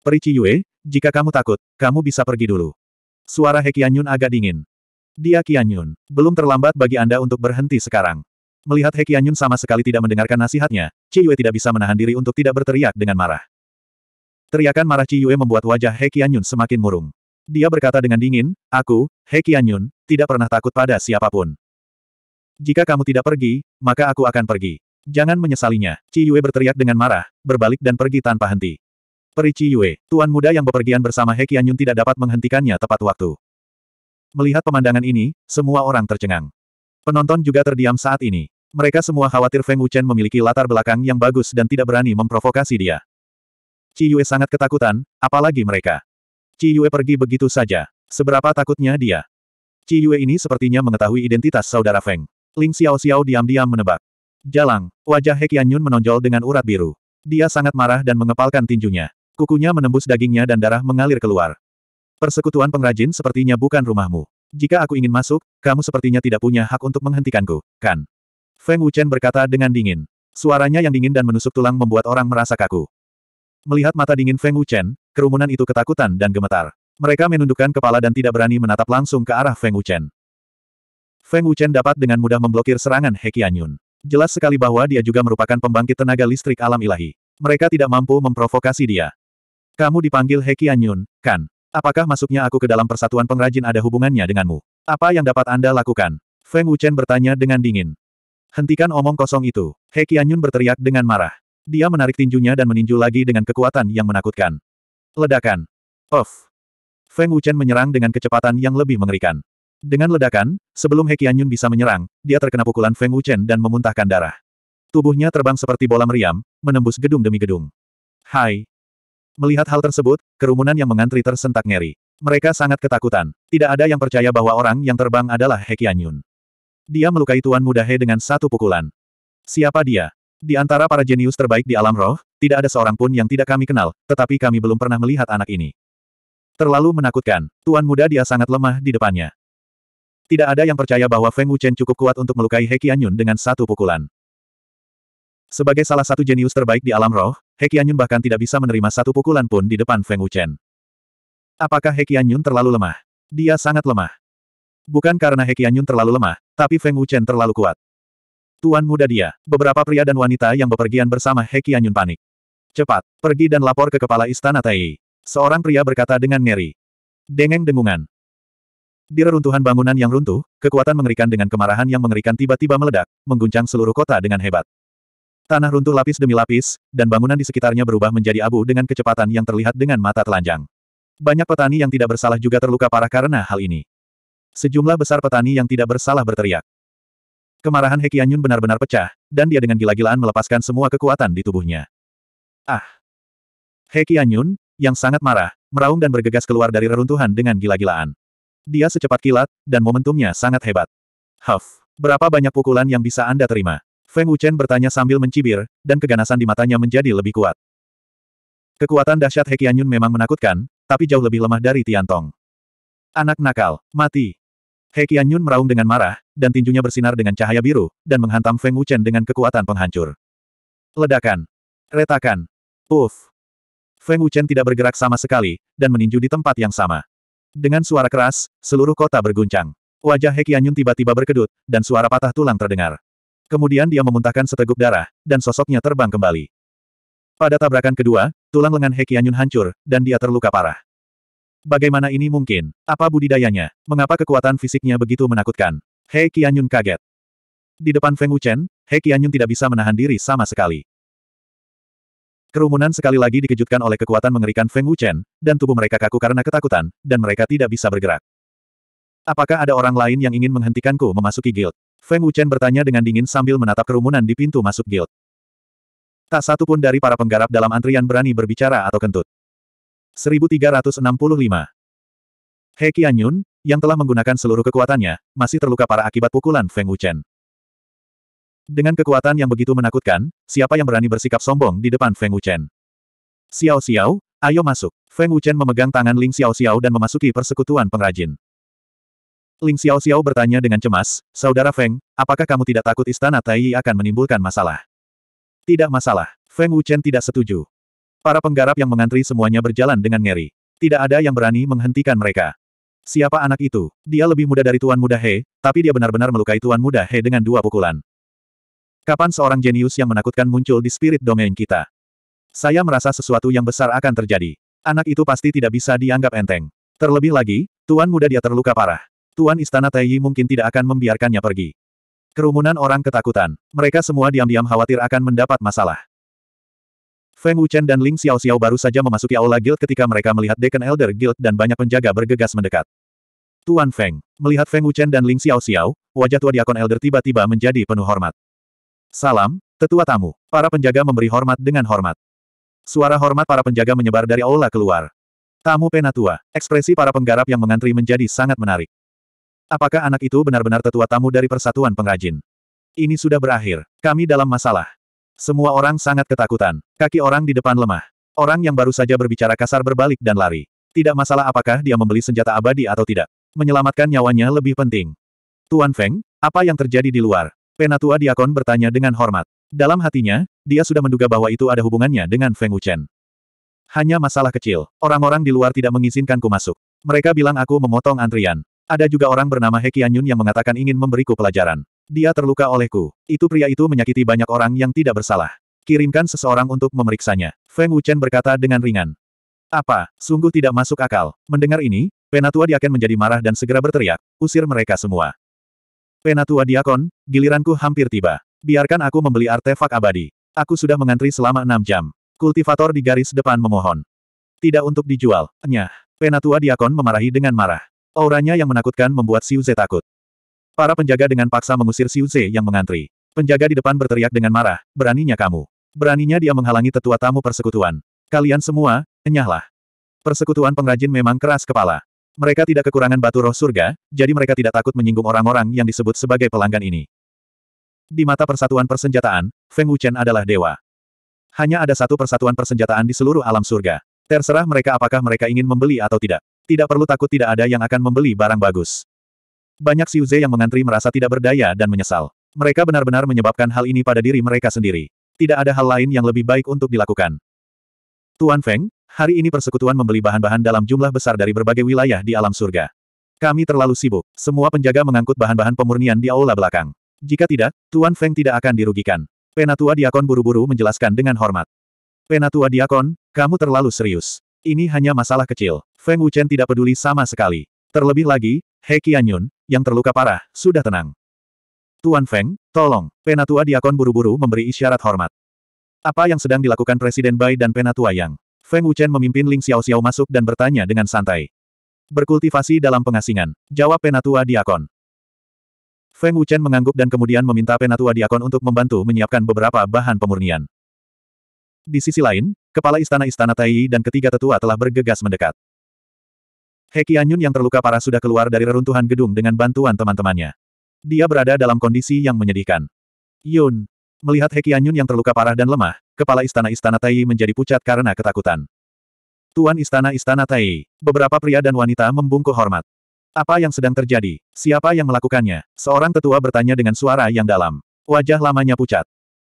Peri Qi Yue, jika kamu takut, kamu bisa pergi dulu. Suara He Qianyun agak dingin. Dia Qianyun, belum terlambat bagi Anda untuk berhenti sekarang. Melihat He Qianyun sama sekali tidak mendengarkan nasihatnya, Qi Yue tidak bisa menahan diri untuk tidak berteriak dengan marah. Teriakan marah Qi Yue membuat wajah He Qianyun semakin murung. Dia berkata dengan dingin, Aku, He Qianyun, tidak pernah takut pada siapapun. Jika kamu tidak pergi, maka aku akan pergi. Jangan menyesalinya. Ci Yue berteriak dengan marah, berbalik dan pergi tanpa henti. Peri Ci Yue, tuan muda yang bepergian bersama He Qianyun tidak dapat menghentikannya tepat waktu. Melihat pemandangan ini, semua orang tercengang. Penonton juga terdiam saat ini. Mereka semua khawatir Feng Wuchen memiliki latar belakang yang bagus dan tidak berani memprovokasi dia. Ci Yue sangat ketakutan, apalagi mereka. Ci Yue pergi begitu saja. Seberapa takutnya dia. Ci Yue ini sepertinya mengetahui identitas saudara Feng. Ling Xiao Xiao diam-diam menebak. Jalang, wajah He Qianyun menonjol dengan urat biru. Dia sangat marah dan mengepalkan tinjunya. Kukunya menembus dagingnya dan darah mengalir keluar. Persekutuan pengrajin sepertinya bukan rumahmu. Jika aku ingin masuk, kamu sepertinya tidak punya hak untuk menghentikanku, kan? Feng Wuchen berkata dengan dingin. Suaranya yang dingin dan menusuk tulang membuat orang merasa kaku. Melihat mata dingin Feng Wuchen, kerumunan itu ketakutan dan gemetar. Mereka menundukkan kepala dan tidak berani menatap langsung ke arah Feng Wuchen. Feng Wuchen dapat dengan mudah memblokir serangan He Qianyun. Jelas sekali bahwa dia juga merupakan pembangkit tenaga listrik alam ilahi. Mereka tidak mampu memprovokasi dia. Kamu dipanggil He Qianyun, kan? Apakah masuknya aku ke dalam persatuan pengrajin ada hubungannya denganmu? Apa yang dapat Anda lakukan? Feng Wuchen bertanya dengan dingin. Hentikan omong kosong itu. He Qianyun berteriak dengan marah. Dia menarik tinjunya dan meninju lagi dengan kekuatan yang menakutkan. Ledakan. Off. Feng Wuchen menyerang dengan kecepatan yang lebih mengerikan. Dengan ledakan, sebelum He Qianyun bisa menyerang, dia terkena pukulan Feng Wuchen dan memuntahkan darah. Tubuhnya terbang seperti bola meriam, menembus gedung demi gedung. Hai! Melihat hal tersebut, kerumunan yang mengantri tersentak ngeri. Mereka sangat ketakutan. Tidak ada yang percaya bahwa orang yang terbang adalah He Qianyun. Dia melukai Tuan Muda He dengan satu pukulan. Siapa dia? Di antara para jenius terbaik di alam roh, tidak ada seorang pun yang tidak kami kenal, tetapi kami belum pernah melihat anak ini. Terlalu menakutkan, Tuan Muda dia sangat lemah di depannya. Tidak ada yang percaya bahwa Feng Wuchen cukup kuat untuk melukai He Qianyun dengan satu pukulan. Sebagai salah satu jenius terbaik di alam roh, He Qianyun bahkan tidak bisa menerima satu pukulan pun di depan Feng Wuchen. Apakah He Qianyun terlalu lemah? Dia sangat lemah. Bukan karena He Qianyun terlalu lemah, tapi Feng Wuchen terlalu kuat. Tuan muda dia, beberapa pria dan wanita yang bepergian bersama He Qianyun panik. Cepat, pergi dan lapor ke kepala istana Tai. Seorang pria berkata dengan ngeri. Dengeng dengungan, di reruntuhan bangunan yang runtuh, kekuatan mengerikan dengan kemarahan yang mengerikan tiba-tiba meledak, mengguncang seluruh kota dengan hebat. Tanah runtuh lapis demi lapis, dan bangunan di sekitarnya berubah menjadi abu dengan kecepatan yang terlihat dengan mata telanjang. Banyak petani yang tidak bersalah juga terluka parah karena hal ini. Sejumlah besar petani yang tidak bersalah berteriak. Kemarahan Hekianyun benar-benar pecah, dan dia dengan gila-gilaan melepaskan semua kekuatan di tubuhnya. Ah! Hekianyun, yang sangat marah, meraung dan bergegas keluar dari reruntuhan dengan gila-gilaan. Dia secepat kilat, dan momentumnya sangat hebat. Huff, berapa banyak pukulan yang bisa Anda terima? Feng Wuchen bertanya sambil mencibir, dan keganasan di matanya menjadi lebih kuat. Kekuatan dahsyat Hekianyun memang menakutkan, tapi jauh lebih lemah dari Tian Tong. Anak nakal, mati. Hekianyun meraung dengan marah, dan tinjunya bersinar dengan cahaya biru, dan menghantam Feng Wuchen dengan kekuatan penghancur. Ledakan. Retakan. Uff. Feng Wuchen tidak bergerak sama sekali, dan meninju di tempat yang sama. Dengan suara keras, seluruh kota berguncang. Wajah Hekianyun tiba-tiba berkedut, dan suara patah tulang terdengar. Kemudian dia memuntahkan seteguk darah, dan sosoknya terbang kembali. Pada tabrakan kedua, tulang lengan Hekianyun hancur, dan dia terluka parah. Bagaimana ini mungkin? Apa budidayanya? Mengapa kekuatan fisiknya begitu menakutkan? Hekianyun kaget. Di depan Feng Wuchen, He Qianyun tidak bisa menahan diri sama sekali. Kerumunan sekali lagi dikejutkan oleh kekuatan mengerikan Feng Wuchen, dan tubuh mereka kaku karena ketakutan, dan mereka tidak bisa bergerak. Apakah ada orang lain yang ingin menghentikanku memasuki guild? Feng Wuchen bertanya dengan dingin sambil menatap kerumunan di pintu masuk guild. Tak satu pun dari para penggarap dalam antrian berani berbicara atau kentut. 1365 He Qianyun, yang telah menggunakan seluruh kekuatannya, masih terluka para akibat pukulan Feng Wuchen. Dengan kekuatan yang begitu menakutkan, siapa yang berani bersikap sombong di depan Feng Wuchen? Xiao Xiao, ayo masuk. Feng Wuchen memegang tangan Ling Xiao Xiao dan memasuki persekutuan pengrajin. Ling Xiao Xiao bertanya dengan cemas, Saudara Feng, apakah kamu tidak takut istana Taiyi akan menimbulkan masalah? Tidak masalah. Feng Wuchen tidak setuju. Para penggarap yang mengantri semuanya berjalan dengan ngeri. Tidak ada yang berani menghentikan mereka. Siapa anak itu? Dia lebih muda dari Tuan Muda He, tapi dia benar-benar melukai Tuan Muda He dengan dua pukulan. Kapan seorang jenius yang menakutkan muncul di spirit domain kita? Saya merasa sesuatu yang besar akan terjadi. Anak itu pasti tidak bisa dianggap enteng. Terlebih lagi, tuan muda dia terluka parah. Tuan Istana Taiyi mungkin tidak akan membiarkannya pergi. Kerumunan orang ketakutan. Mereka semua diam-diam khawatir akan mendapat masalah. Feng Wuchen dan Ling Xiao Xiao baru saja memasuki aula guild ketika mereka melihat Deacon Elder Guild dan banyak penjaga bergegas mendekat. Tuan Feng, melihat Feng Wuchen dan Ling Xiao Xiao, wajah tua diakon Elder tiba-tiba menjadi penuh hormat. Salam, tetua tamu. Para penjaga memberi hormat dengan hormat. Suara hormat para penjaga menyebar dari aula keluar. Tamu penatua, ekspresi para penggarap yang mengantri menjadi sangat menarik. Apakah anak itu benar-benar tetua tamu dari persatuan pengrajin? Ini sudah berakhir. Kami dalam masalah. Semua orang sangat ketakutan. Kaki orang di depan lemah. Orang yang baru saja berbicara kasar berbalik dan lari. Tidak masalah apakah dia membeli senjata abadi atau tidak. Menyelamatkan nyawanya lebih penting. Tuan Feng, apa yang terjadi di luar? Penatua Diakon bertanya dengan hormat. Dalam hatinya, dia sudah menduga bahwa itu ada hubungannya dengan Feng Wuchen. Hanya masalah kecil. Orang-orang di luar tidak mengizinkanku masuk. Mereka bilang aku memotong antrian. Ada juga orang bernama He Qianyun yang mengatakan ingin memberiku pelajaran. Dia terluka olehku. Itu pria itu menyakiti banyak orang yang tidak bersalah. Kirimkan seseorang untuk memeriksanya. Feng Wuchen berkata dengan ringan. Apa? Sungguh tidak masuk akal. Mendengar ini, Penatua Diaken menjadi marah dan segera berteriak, usir mereka semua. Penatua Diakon, giliranku hampir tiba. Biarkan aku membeli artefak abadi. Aku sudah mengantri selama enam jam. Kultivator di garis depan memohon. Tidak untuk dijual. Nyah. Penatua Diakon memarahi dengan marah. Auranya yang menakutkan membuat Xiu Ze takut. Para penjaga dengan paksa mengusir Xiu Ze yang mengantri. Penjaga di depan berteriak dengan marah, beraninya kamu. Beraninya dia menghalangi tetua tamu persekutuan. Kalian semua, enyahlah. Persekutuan pengrajin memang keras kepala. Mereka tidak kekurangan batu roh surga, jadi mereka tidak takut menyinggung orang-orang yang disebut sebagai pelanggan ini. Di mata persatuan persenjataan, Feng Wuchen adalah dewa. Hanya ada satu persatuan persenjataan di seluruh alam surga. Terserah mereka apakah mereka ingin membeli atau tidak. Tidak perlu takut tidak ada yang akan membeli barang bagus. Banyak Siuze yang mengantri merasa tidak berdaya dan menyesal. Mereka benar-benar menyebabkan hal ini pada diri mereka sendiri. Tidak ada hal lain yang lebih baik untuk dilakukan. Tuan Feng, hari ini persekutuan membeli bahan-bahan dalam jumlah besar dari berbagai wilayah di alam surga. Kami terlalu sibuk, semua penjaga mengangkut bahan-bahan pemurnian di aula belakang. Jika tidak, Tuan Feng tidak akan dirugikan. Penatua Diakon buru-buru menjelaskan dengan hormat. Penatua Diakon, kamu terlalu serius. Ini hanya masalah kecil. Feng Wuchen tidak peduli sama sekali. Terlebih lagi, He Qianyun, yang terluka parah, sudah tenang. Tuan Feng, tolong. Penatua Diakon buru-buru memberi isyarat hormat. Apa yang sedang dilakukan Presiden Bai dan Penatua Yang? Feng Wuchen memimpin Ling Xiao Xiao masuk dan bertanya dengan santai. Berkultivasi dalam pengasingan. Jawab Penatua Diakon. Feng Wuchen mengangguk dan kemudian meminta Penatua Diakon untuk membantu menyiapkan beberapa bahan pemurnian. Di sisi lain, kepala istana-istana Taiyi dan ketiga tetua telah bergegas mendekat. Heki Anyun yang terluka parah sudah keluar dari reruntuhan gedung dengan bantuan teman-temannya. Dia berada dalam kondisi yang menyedihkan. Yun, Melihat He Qianyun yang terluka parah dan lemah, kepala istana-istana Tai menjadi pucat karena ketakutan. Tuan istana-istana Tai, beberapa pria dan wanita membungkuk hormat. Apa yang sedang terjadi? Siapa yang melakukannya? Seorang tetua bertanya dengan suara yang dalam. Wajah lamanya pucat.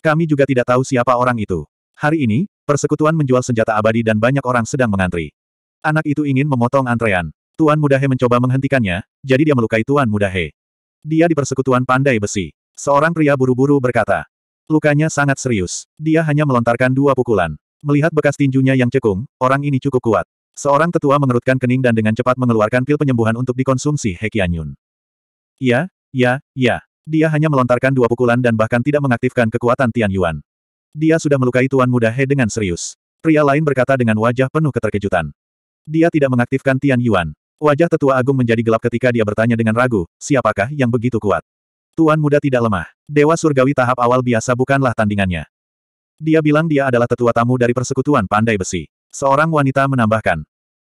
Kami juga tidak tahu siapa orang itu. Hari ini, persekutuan menjual senjata abadi dan banyak orang sedang mengantri. Anak itu ingin memotong antrean. Tuan Mudahe mencoba menghentikannya, jadi dia melukai Tuan Mudahe. Dia di persekutuan pandai besi. Seorang pria buru-buru berkata, Lukanya sangat serius. Dia hanya melontarkan dua pukulan. Melihat bekas tinjunya yang cekung, orang ini cukup kuat. Seorang tetua mengerutkan kening dan dengan cepat mengeluarkan pil penyembuhan untuk dikonsumsi He Qianyun. Ya, ya, ya. Dia hanya melontarkan dua pukulan dan bahkan tidak mengaktifkan kekuatan Tian Yuan. Dia sudah melukai Tuan Muda He dengan serius. Pria lain berkata dengan wajah penuh keterkejutan. Dia tidak mengaktifkan Tian Yuan. Wajah tetua agung menjadi gelap ketika dia bertanya dengan ragu, siapakah yang begitu kuat? Tuan muda tidak lemah. Dewa surgawi tahap awal biasa bukanlah tandingannya. Dia bilang dia adalah tetua tamu dari persekutuan pandai besi. Seorang wanita menambahkan.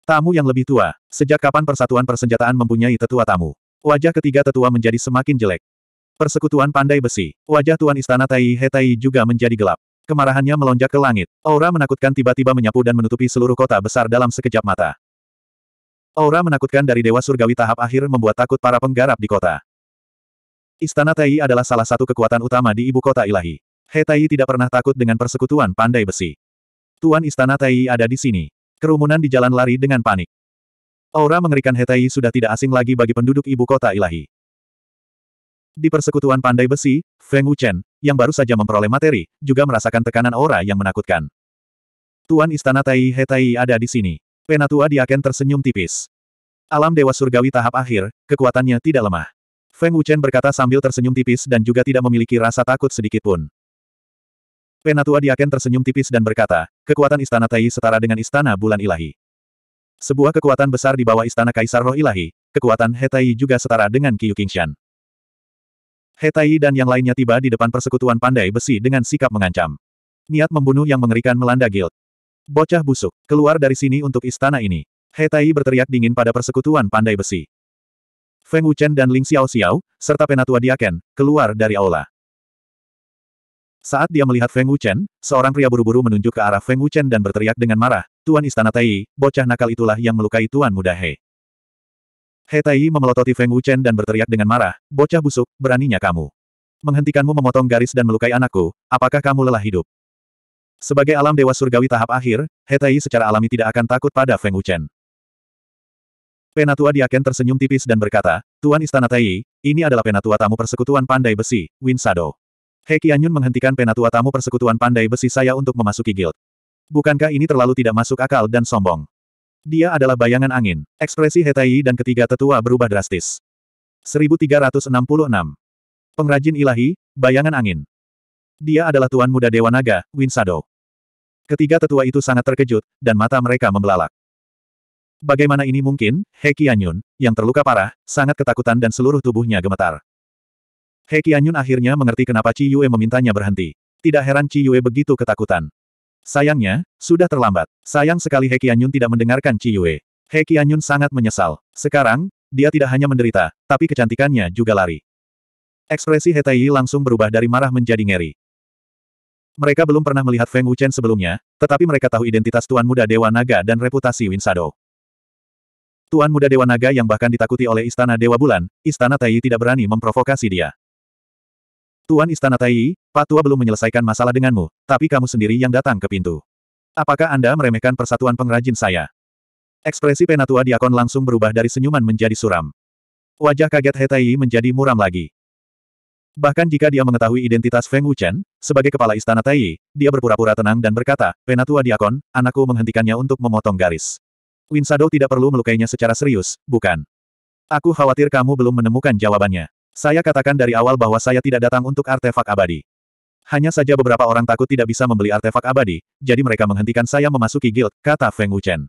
Tamu yang lebih tua, sejak kapan persatuan persenjataan mempunyai tetua tamu? Wajah ketiga tetua menjadi semakin jelek. Persekutuan pandai besi, wajah Tuan Istana Tai Hetai juga menjadi gelap. Kemarahannya melonjak ke langit. Aura menakutkan tiba-tiba menyapu dan menutupi seluruh kota besar dalam sekejap mata. Aura menakutkan dari Dewa Surgawi tahap akhir membuat takut para penggarap di kota. Istana Tai adalah salah satu kekuatan utama di ibu kota ilahi. He Tai tidak pernah takut dengan persekutuan pandai besi. Tuan Istana Tai ada di sini. Kerumunan di jalan lari dengan panik. Aura mengerikan He Tai sudah tidak asing lagi bagi penduduk ibu kota ilahi. Di persekutuan pandai besi, Feng Wuchen, yang baru saja memperoleh materi, juga merasakan tekanan aura yang menakutkan. Tuan Istana Tai He Tai ada di sini. Penatua Aken tersenyum tipis. Alam Dewa Surgawi tahap akhir, kekuatannya tidak lemah. Feng Wuchen berkata sambil tersenyum tipis dan juga tidak memiliki rasa takut sedikitpun. Penatua Diaken tersenyum tipis dan berkata, kekuatan istana Tai setara dengan istana bulan ilahi. Sebuah kekuatan besar di bawah istana Kaisar Roh Ilahi, kekuatan He juga setara dengan Qiu Qingshan. He Tai dan yang lainnya tiba di depan persekutuan pandai besi dengan sikap mengancam. Niat membunuh yang mengerikan melanda guild. Bocah busuk, keluar dari sini untuk istana ini. He berteriak dingin pada persekutuan pandai besi. Feng Wuchen dan Ling Xiao Xiao, serta penatua Diaken, keluar dari aula. Saat dia melihat Feng Wuchen, seorang pria buru-buru menunjuk ke arah Feng Wuchen dan berteriak dengan marah, Tuan Istana Tai, bocah nakal itulah yang melukai Tuan Muda He. He Tai memelototi Feng Wuchen dan berteriak dengan marah, bocah busuk, beraninya kamu. Menghentikanmu memotong garis dan melukai anakku, apakah kamu lelah hidup? Sebagai alam dewa surgawi tahap akhir, Hetai secara alami tidak akan takut pada Feng Wuchen. Penatua Diaken tersenyum tipis dan berkata, Tuan Istana Tai, ini adalah penatua tamu persekutuan pandai besi, Win Sado." He Qianyun menghentikan penatua tamu persekutuan pandai besi saya untuk memasuki guild. Bukankah ini terlalu tidak masuk akal dan sombong? Dia adalah bayangan angin. Ekspresi He Tai dan ketiga tetua berubah drastis. 1366. Pengrajin ilahi, bayangan angin. Dia adalah tuan muda Dewa Naga, Win Sado. Ketiga tetua itu sangat terkejut, dan mata mereka membelalak. Bagaimana ini mungkin? He Qianyun, yang terluka parah, sangat ketakutan dan seluruh tubuhnya gemetar. He Qianyun akhirnya mengerti kenapa Qi Yue memintanya berhenti. Tidak heran Qi Yue begitu ketakutan. Sayangnya, sudah terlambat. Sayang sekali He Qianyun tidak mendengarkan Qi Yue. He Qianyun sangat menyesal. Sekarang, dia tidak hanya menderita, tapi kecantikannya juga lari. Ekspresi He Taiyi langsung berubah dari marah menjadi ngeri. Mereka belum pernah melihat Feng Wuchen sebelumnya, tetapi mereka tahu identitas Tuan Muda Dewa Naga dan reputasi Winsado. Tuan muda Dewa Naga yang bahkan ditakuti oleh Istana Dewa Bulan, Istana Tai tidak berani memprovokasi dia. Tuan Istana Tai, tua belum menyelesaikan masalah denganmu, tapi kamu sendiri yang datang ke pintu. Apakah Anda meremehkan persatuan pengrajin saya? Ekspresi Penatua Diakon langsung berubah dari senyuman menjadi suram. Wajah kaget Hetai menjadi muram lagi. Bahkan jika dia mengetahui identitas Feng Wuchen, sebagai kepala istana Tai, dia berpura-pura tenang dan berkata, Penatua Diakon, anakku menghentikannya untuk memotong garis. Winsado tidak perlu melukainya secara serius, bukan? Aku khawatir kamu belum menemukan jawabannya. Saya katakan dari awal bahwa saya tidak datang untuk artefak abadi. Hanya saja beberapa orang takut tidak bisa membeli artefak abadi, jadi mereka menghentikan saya memasuki guild, kata Feng Wuchen.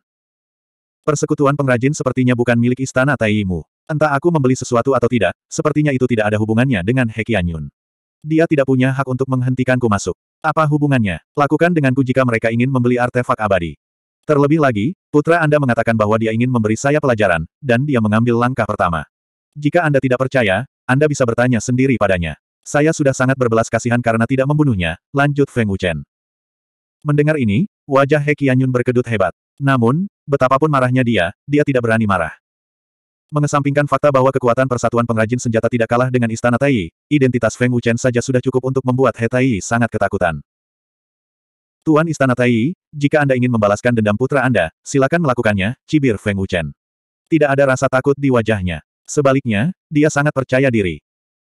Persekutuan pengrajin sepertinya bukan milik istana Taiyimu. Entah aku membeli sesuatu atau tidak, sepertinya itu tidak ada hubungannya dengan Heki Anyun. Dia tidak punya hak untuk menghentikanku masuk. Apa hubungannya? Lakukan denganku jika mereka ingin membeli artefak abadi. Terlebih lagi, putra Anda mengatakan bahwa dia ingin memberi saya pelajaran, dan dia mengambil langkah pertama. Jika Anda tidak percaya, Anda bisa bertanya sendiri padanya. Saya sudah sangat berbelas kasihan karena tidak membunuhnya, lanjut Feng Wuchen. Mendengar ini, wajah He Qianyun berkedut hebat. Namun, betapapun marahnya dia, dia tidak berani marah. Mengesampingkan fakta bahwa kekuatan persatuan pengrajin senjata tidak kalah dengan Istana Tai, identitas Feng Wuchen saja sudah cukup untuk membuat He Tai sangat ketakutan. Tuan Istana Tai, jika Anda ingin membalaskan dendam putra Anda, silakan melakukannya, cibir Feng Wuchen. Tidak ada rasa takut di wajahnya. Sebaliknya, dia sangat percaya diri.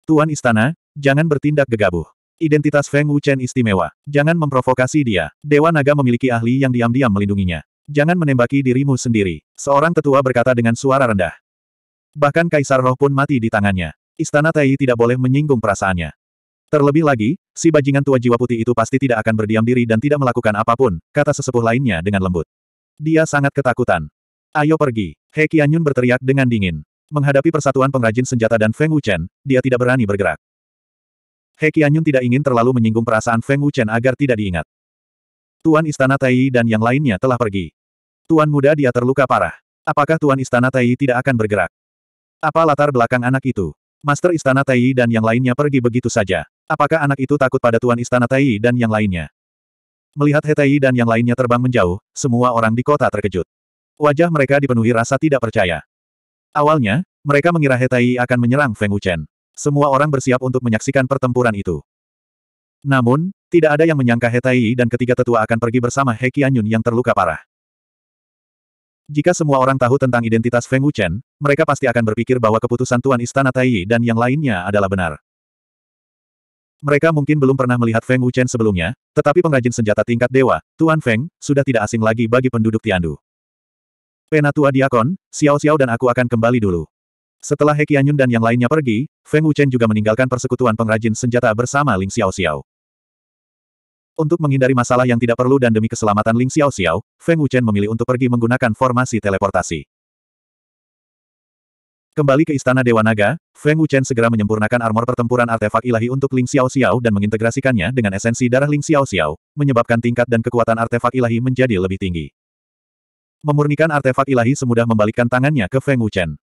Tuan Istana, jangan bertindak gegabah. Identitas Feng Wuchen istimewa. Jangan memprovokasi dia. Dewa Naga memiliki ahli yang diam-diam melindunginya. Jangan menembaki dirimu sendiri. Seorang tetua berkata dengan suara rendah. Bahkan Kaisar Roh pun mati di tangannya. Istana Tai tidak boleh menyinggung perasaannya. Terlebih lagi, si bajingan tua jiwa putih itu pasti tidak akan berdiam diri dan tidak melakukan apapun, kata sesepuh lainnya dengan lembut. Dia sangat ketakutan. Ayo pergi. He Qianyun berteriak dengan dingin. Menghadapi persatuan pengrajin senjata dan Feng Wuchen, dia tidak berani bergerak. He Qianyun tidak ingin terlalu menyinggung perasaan Feng Wuchen agar tidak diingat. Tuan Istana Taiyi dan yang lainnya telah pergi. Tuan muda dia terluka parah. Apakah Tuan Istana Taiyi tidak akan bergerak? Apa latar belakang anak itu? Master Istana Taiyi dan yang lainnya pergi begitu saja. Apakah anak itu takut pada Tuan Istana Tai dan yang lainnya? Melihat Hetai dan yang lainnya terbang menjauh, semua orang di kota terkejut. Wajah mereka dipenuhi rasa tidak percaya. Awalnya, mereka mengira Hetai akan menyerang Feng Wuchen. Semua orang bersiap untuk menyaksikan pertempuran itu. Namun, tidak ada yang menyangka Hetai dan ketiga tetua akan pergi bersama He Qianyun yang terluka parah. Jika semua orang tahu tentang identitas Feng Wuchen, mereka pasti akan berpikir bahwa keputusan Tuan Istana Tai dan yang lainnya adalah benar. Mereka mungkin belum pernah melihat Feng Wuchen sebelumnya, tetapi pengrajin senjata tingkat dewa, Tuan Feng, sudah tidak asing lagi bagi penduduk Tiandu. Penatua Diakon, Xiao Xiao dan aku akan kembali dulu. Setelah He Qianyun dan yang lainnya pergi, Feng Wuchen juga meninggalkan persekutuan pengrajin senjata bersama Ling Xiao Xiao. Untuk menghindari masalah yang tidak perlu dan demi keselamatan Ling Xiao Xiao, Feng Wuchen memilih untuk pergi menggunakan formasi teleportasi. Kembali ke Istana Dewa Naga, Feng Wuchen segera menyempurnakan armor pertempuran artefak ilahi untuk Ling Xiao Xiao dan mengintegrasikannya dengan esensi darah Ling Xiao Xiao, menyebabkan tingkat dan kekuatan artefak ilahi menjadi lebih tinggi. Memurnikan artefak ilahi semudah membalikkan tangannya ke Feng Wuchen.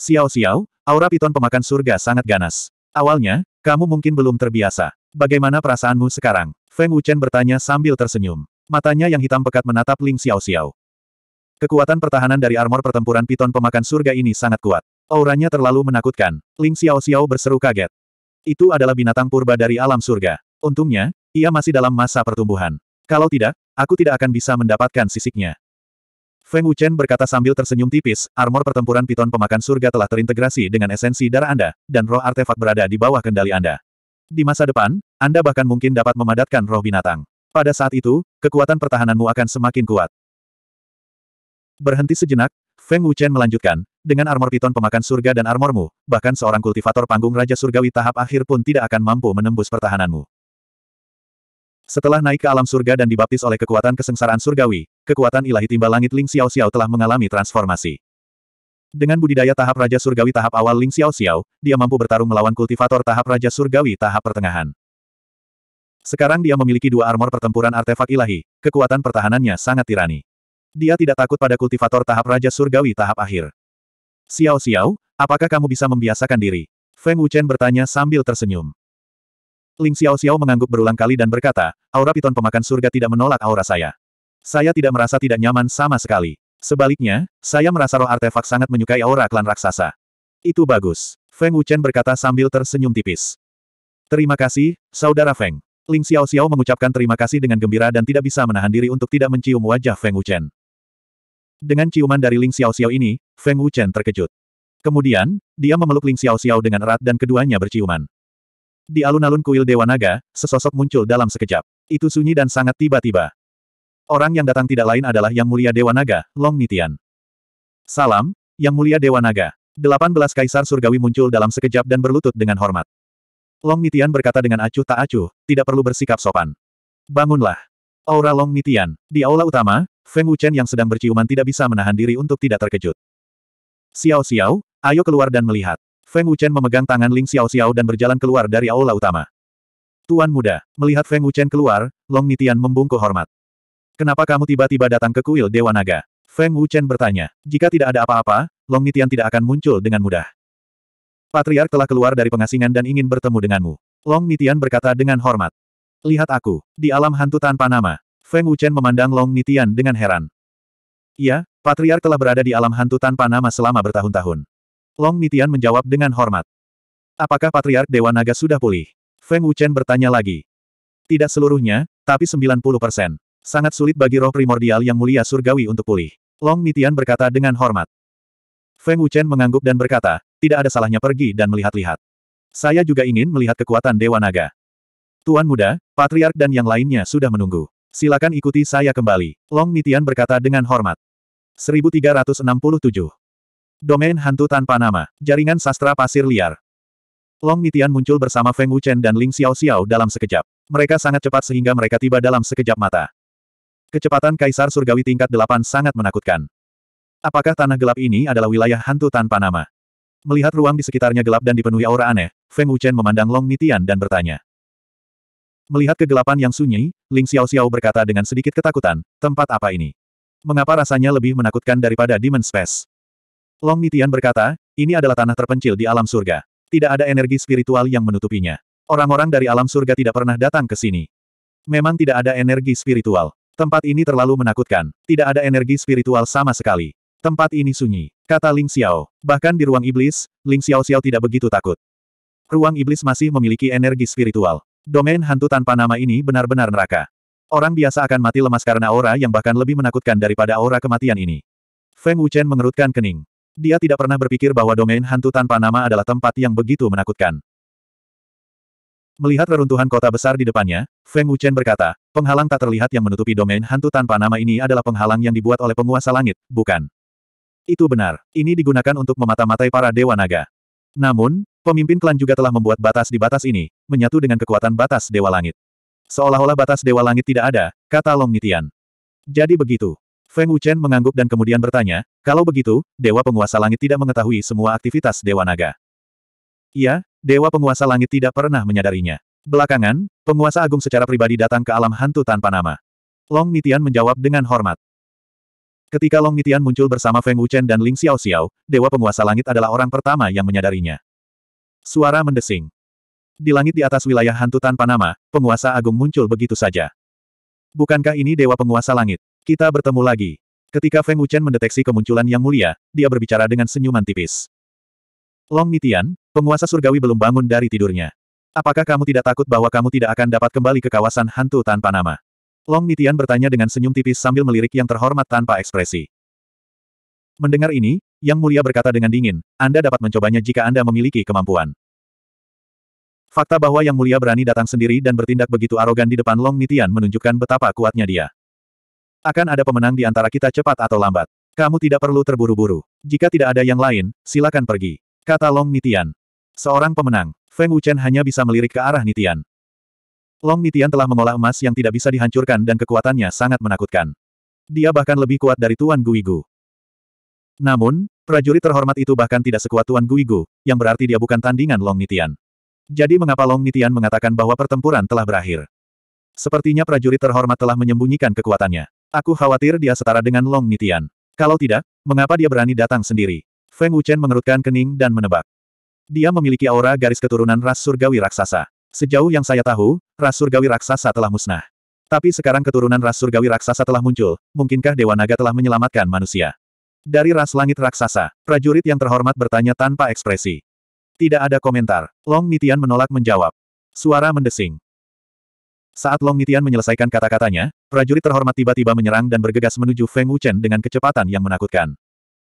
Xiao Xiao, aura piton pemakan surga sangat ganas. Awalnya, kamu mungkin belum terbiasa. Bagaimana perasaanmu sekarang? Feng Wuchen bertanya sambil tersenyum. Matanya yang hitam pekat menatap Ling Xiao Xiao. Kekuatan pertahanan dari armor pertempuran piton pemakan surga ini sangat kuat. Auranya terlalu menakutkan. Ling Xiao Xiao berseru kaget. Itu adalah binatang purba dari alam surga. Untungnya, ia masih dalam masa pertumbuhan. Kalau tidak, aku tidak akan bisa mendapatkan sisiknya. Feng Wuchen berkata sambil tersenyum tipis, armor pertempuran piton pemakan surga telah terintegrasi dengan esensi darah Anda, dan roh artefak berada di bawah kendali Anda. Di masa depan, Anda bahkan mungkin dapat memadatkan roh binatang. Pada saat itu, kekuatan pertahananmu akan semakin kuat. Berhenti sejenak, Feng Wuchen melanjutkan, dengan armor piton pemakan surga dan armormu, bahkan seorang kultivator panggung Raja Surgawi tahap akhir pun tidak akan mampu menembus pertahananmu. Setelah naik ke alam surga dan dibaptis oleh kekuatan kesengsaraan surgawi, kekuatan ilahi timbal langit Ling Xiao Xiao telah mengalami transformasi. Dengan budidaya tahap Raja Surgawi tahap awal Ling Xiao Xiao, dia mampu bertarung melawan kultivator tahap Raja Surgawi tahap pertengahan. Sekarang dia memiliki dua armor pertempuran artefak ilahi, kekuatan pertahanannya sangat tirani dia tidak takut pada kultivator tahap Raja Surgawi tahap akhir. Xiao Xiao, apakah kamu bisa membiasakan diri? Feng Wuchen bertanya sambil tersenyum. Ling Xiao Xiao mengangguk berulang kali dan berkata, aura piton pemakan surga tidak menolak aura saya. Saya tidak merasa tidak nyaman sama sekali. Sebaliknya, saya merasa roh artefak sangat menyukai aura klan raksasa. Itu bagus. Feng Wuchen berkata sambil tersenyum tipis. Terima kasih, Saudara Feng. Ling Xiao Xiao mengucapkan terima kasih dengan gembira dan tidak bisa menahan diri untuk tidak mencium wajah Feng Wuchen. Dengan ciuman dari Ling Xiao Xiao ini, Feng Wuchen terkejut. Kemudian, dia memeluk Ling Xiao Xiao dengan erat dan keduanya berciuman. Di alun-alun kuil Dewa Naga, sesosok muncul dalam sekejap. Itu sunyi dan sangat tiba-tiba. Orang yang datang tidak lain adalah Yang Mulia Dewa Naga, Long Nitian. Salam, Yang Mulia Dewa Naga. Delapan belas kaisar surgawi muncul dalam sekejap dan berlutut dengan hormat. Long Nitian berkata dengan acuh tak acuh, tidak perlu bersikap sopan. Bangunlah. Aura Long Mitian. Di aula utama, Feng Wuchen yang sedang berciuman tidak bisa menahan diri untuk tidak terkejut. Xiao Xiao, ayo keluar dan melihat. Feng Wuchen memegang tangan Ling Xiao Xiao dan berjalan keluar dari aula utama. Tuan muda, melihat Feng Wuchen keluar, Long Nitian membungkuk hormat. Kenapa kamu tiba-tiba datang ke kuil Dewa Naga? Feng Wuchen bertanya. Jika tidak ada apa-apa, Long Nitian tidak akan muncul dengan mudah. Patriark telah keluar dari pengasingan dan ingin bertemu denganmu. Long Nitian berkata dengan hormat. Lihat aku, di alam hantu tanpa nama. Feng Wuchen memandang Long Nitian dengan heran. Iya, Patriark telah berada di alam hantu tanpa nama selama bertahun-tahun. Long Nitian menjawab dengan hormat. Apakah Patriark Dewa Naga sudah pulih? Feng Wuchen bertanya lagi. Tidak seluruhnya, tapi 90 persen. Sangat sulit bagi roh primordial yang mulia surgawi untuk pulih. Long Nitian berkata dengan hormat. Feng Wuchen mengangguk dan berkata, tidak ada salahnya pergi dan melihat-lihat. Saya juga ingin melihat kekuatan Dewa Naga. Tuan muda, patriark dan yang lainnya sudah menunggu. Silakan ikuti saya kembali. Long Nitian berkata dengan hormat. 1367. Domain hantu tanpa nama, jaringan sastra pasir liar. Long Nitian muncul bersama Feng Wuchen dan Ling Xiao Xiao dalam sekejap. Mereka sangat cepat sehingga mereka tiba dalam sekejap mata. Kecepatan Kaisar Surgawi tingkat 8 sangat menakutkan. Apakah tanah gelap ini adalah wilayah hantu tanpa nama? Melihat ruang di sekitarnya gelap dan dipenuhi aura aneh, Feng Wuchen memandang Long Nitian dan bertanya. Melihat kegelapan yang sunyi, Ling Xiao Xiao berkata dengan sedikit ketakutan, tempat apa ini? Mengapa rasanya lebih menakutkan daripada Demon Space? Long Nitian berkata, ini adalah tanah terpencil di alam surga. Tidak ada energi spiritual yang menutupinya. Orang-orang dari alam surga tidak pernah datang ke sini. Memang tidak ada energi spiritual. Tempat ini terlalu menakutkan. Tidak ada energi spiritual sama sekali. Tempat ini sunyi, kata Ling Xiao. Bahkan di ruang iblis, Ling Xiao Xiao tidak begitu takut. Ruang iblis masih memiliki energi spiritual. Domain hantu tanpa nama ini benar-benar neraka. Orang biasa akan mati lemas karena aura yang bahkan lebih menakutkan daripada aura kematian ini. Feng Wuchen mengerutkan kening. Dia tidak pernah berpikir bahwa domain hantu tanpa nama adalah tempat yang begitu menakutkan. Melihat reruntuhan kota besar di depannya, Feng Wuchen berkata, penghalang tak terlihat yang menutupi domain hantu tanpa nama ini adalah penghalang yang dibuat oleh penguasa langit, bukan? Itu benar, ini digunakan untuk memata-matai para dewa naga. Namun, Pemimpin klan juga telah membuat batas di batas ini, menyatu dengan kekuatan batas Dewa Langit. Seolah-olah batas Dewa Langit tidak ada, kata Long Nitian. Jadi begitu. Feng Wuchen mengangguk dan kemudian bertanya, kalau begitu, Dewa Penguasa Langit tidak mengetahui semua aktivitas Dewa Naga. Iya, Dewa Penguasa Langit tidak pernah menyadarinya. Belakangan, penguasa agung secara pribadi datang ke alam hantu tanpa nama. Long Nitian menjawab dengan hormat. Ketika Long Nitian muncul bersama Feng Wuchen dan Ling Xiao Xiao, Dewa Penguasa Langit adalah orang pertama yang menyadarinya. Suara mendesing. Di langit di atas wilayah hantu tanpa nama, penguasa agung muncul begitu saja. Bukankah ini dewa penguasa langit? Kita bertemu lagi. Ketika Feng Wuchen mendeteksi kemunculan yang mulia, dia berbicara dengan senyuman tipis. Long Mitian, penguasa surgawi belum bangun dari tidurnya. Apakah kamu tidak takut bahwa kamu tidak akan dapat kembali ke kawasan hantu tanpa nama? Long Mitian bertanya dengan senyum tipis sambil melirik yang terhormat tanpa ekspresi. Mendengar ini, yang Mulia berkata dengan dingin, Anda dapat mencobanya jika Anda memiliki kemampuan. Fakta bahwa Yang Mulia berani datang sendiri dan bertindak begitu arogan di depan Long Nitian menunjukkan betapa kuatnya dia. Akan ada pemenang di antara kita cepat atau lambat. Kamu tidak perlu terburu-buru. Jika tidak ada yang lain, silakan pergi. Kata Long Nitian. Seorang pemenang, Feng Wuchen hanya bisa melirik ke arah Nitian. Long Nitian telah mengolah emas yang tidak bisa dihancurkan dan kekuatannya sangat menakutkan. Dia bahkan lebih kuat dari Tuan Guigu. Namun, prajurit terhormat itu bahkan tidak sekuat Tuan Guigu, yang berarti dia bukan tandingan Long Nitian. Jadi mengapa Long Nitian mengatakan bahwa pertempuran telah berakhir? Sepertinya prajurit terhormat telah menyembunyikan kekuatannya. Aku khawatir dia setara dengan Long Nitian. Kalau tidak, mengapa dia berani datang sendiri? Feng Wuchen mengerutkan kening dan menebak. Dia memiliki aura garis keturunan ras surgawi raksasa. Sejauh yang saya tahu, ras surgawi raksasa telah musnah. Tapi sekarang keturunan ras surgawi raksasa telah muncul, mungkinkah Dewa Naga telah menyelamatkan manusia? Dari ras langit raksasa, prajurit yang terhormat bertanya tanpa ekspresi. Tidak ada komentar. Long Nitian menolak menjawab. Suara mendesing. Saat Long Nitian menyelesaikan kata-katanya, prajurit terhormat tiba-tiba menyerang dan bergegas menuju Feng Wuchen dengan kecepatan yang menakutkan.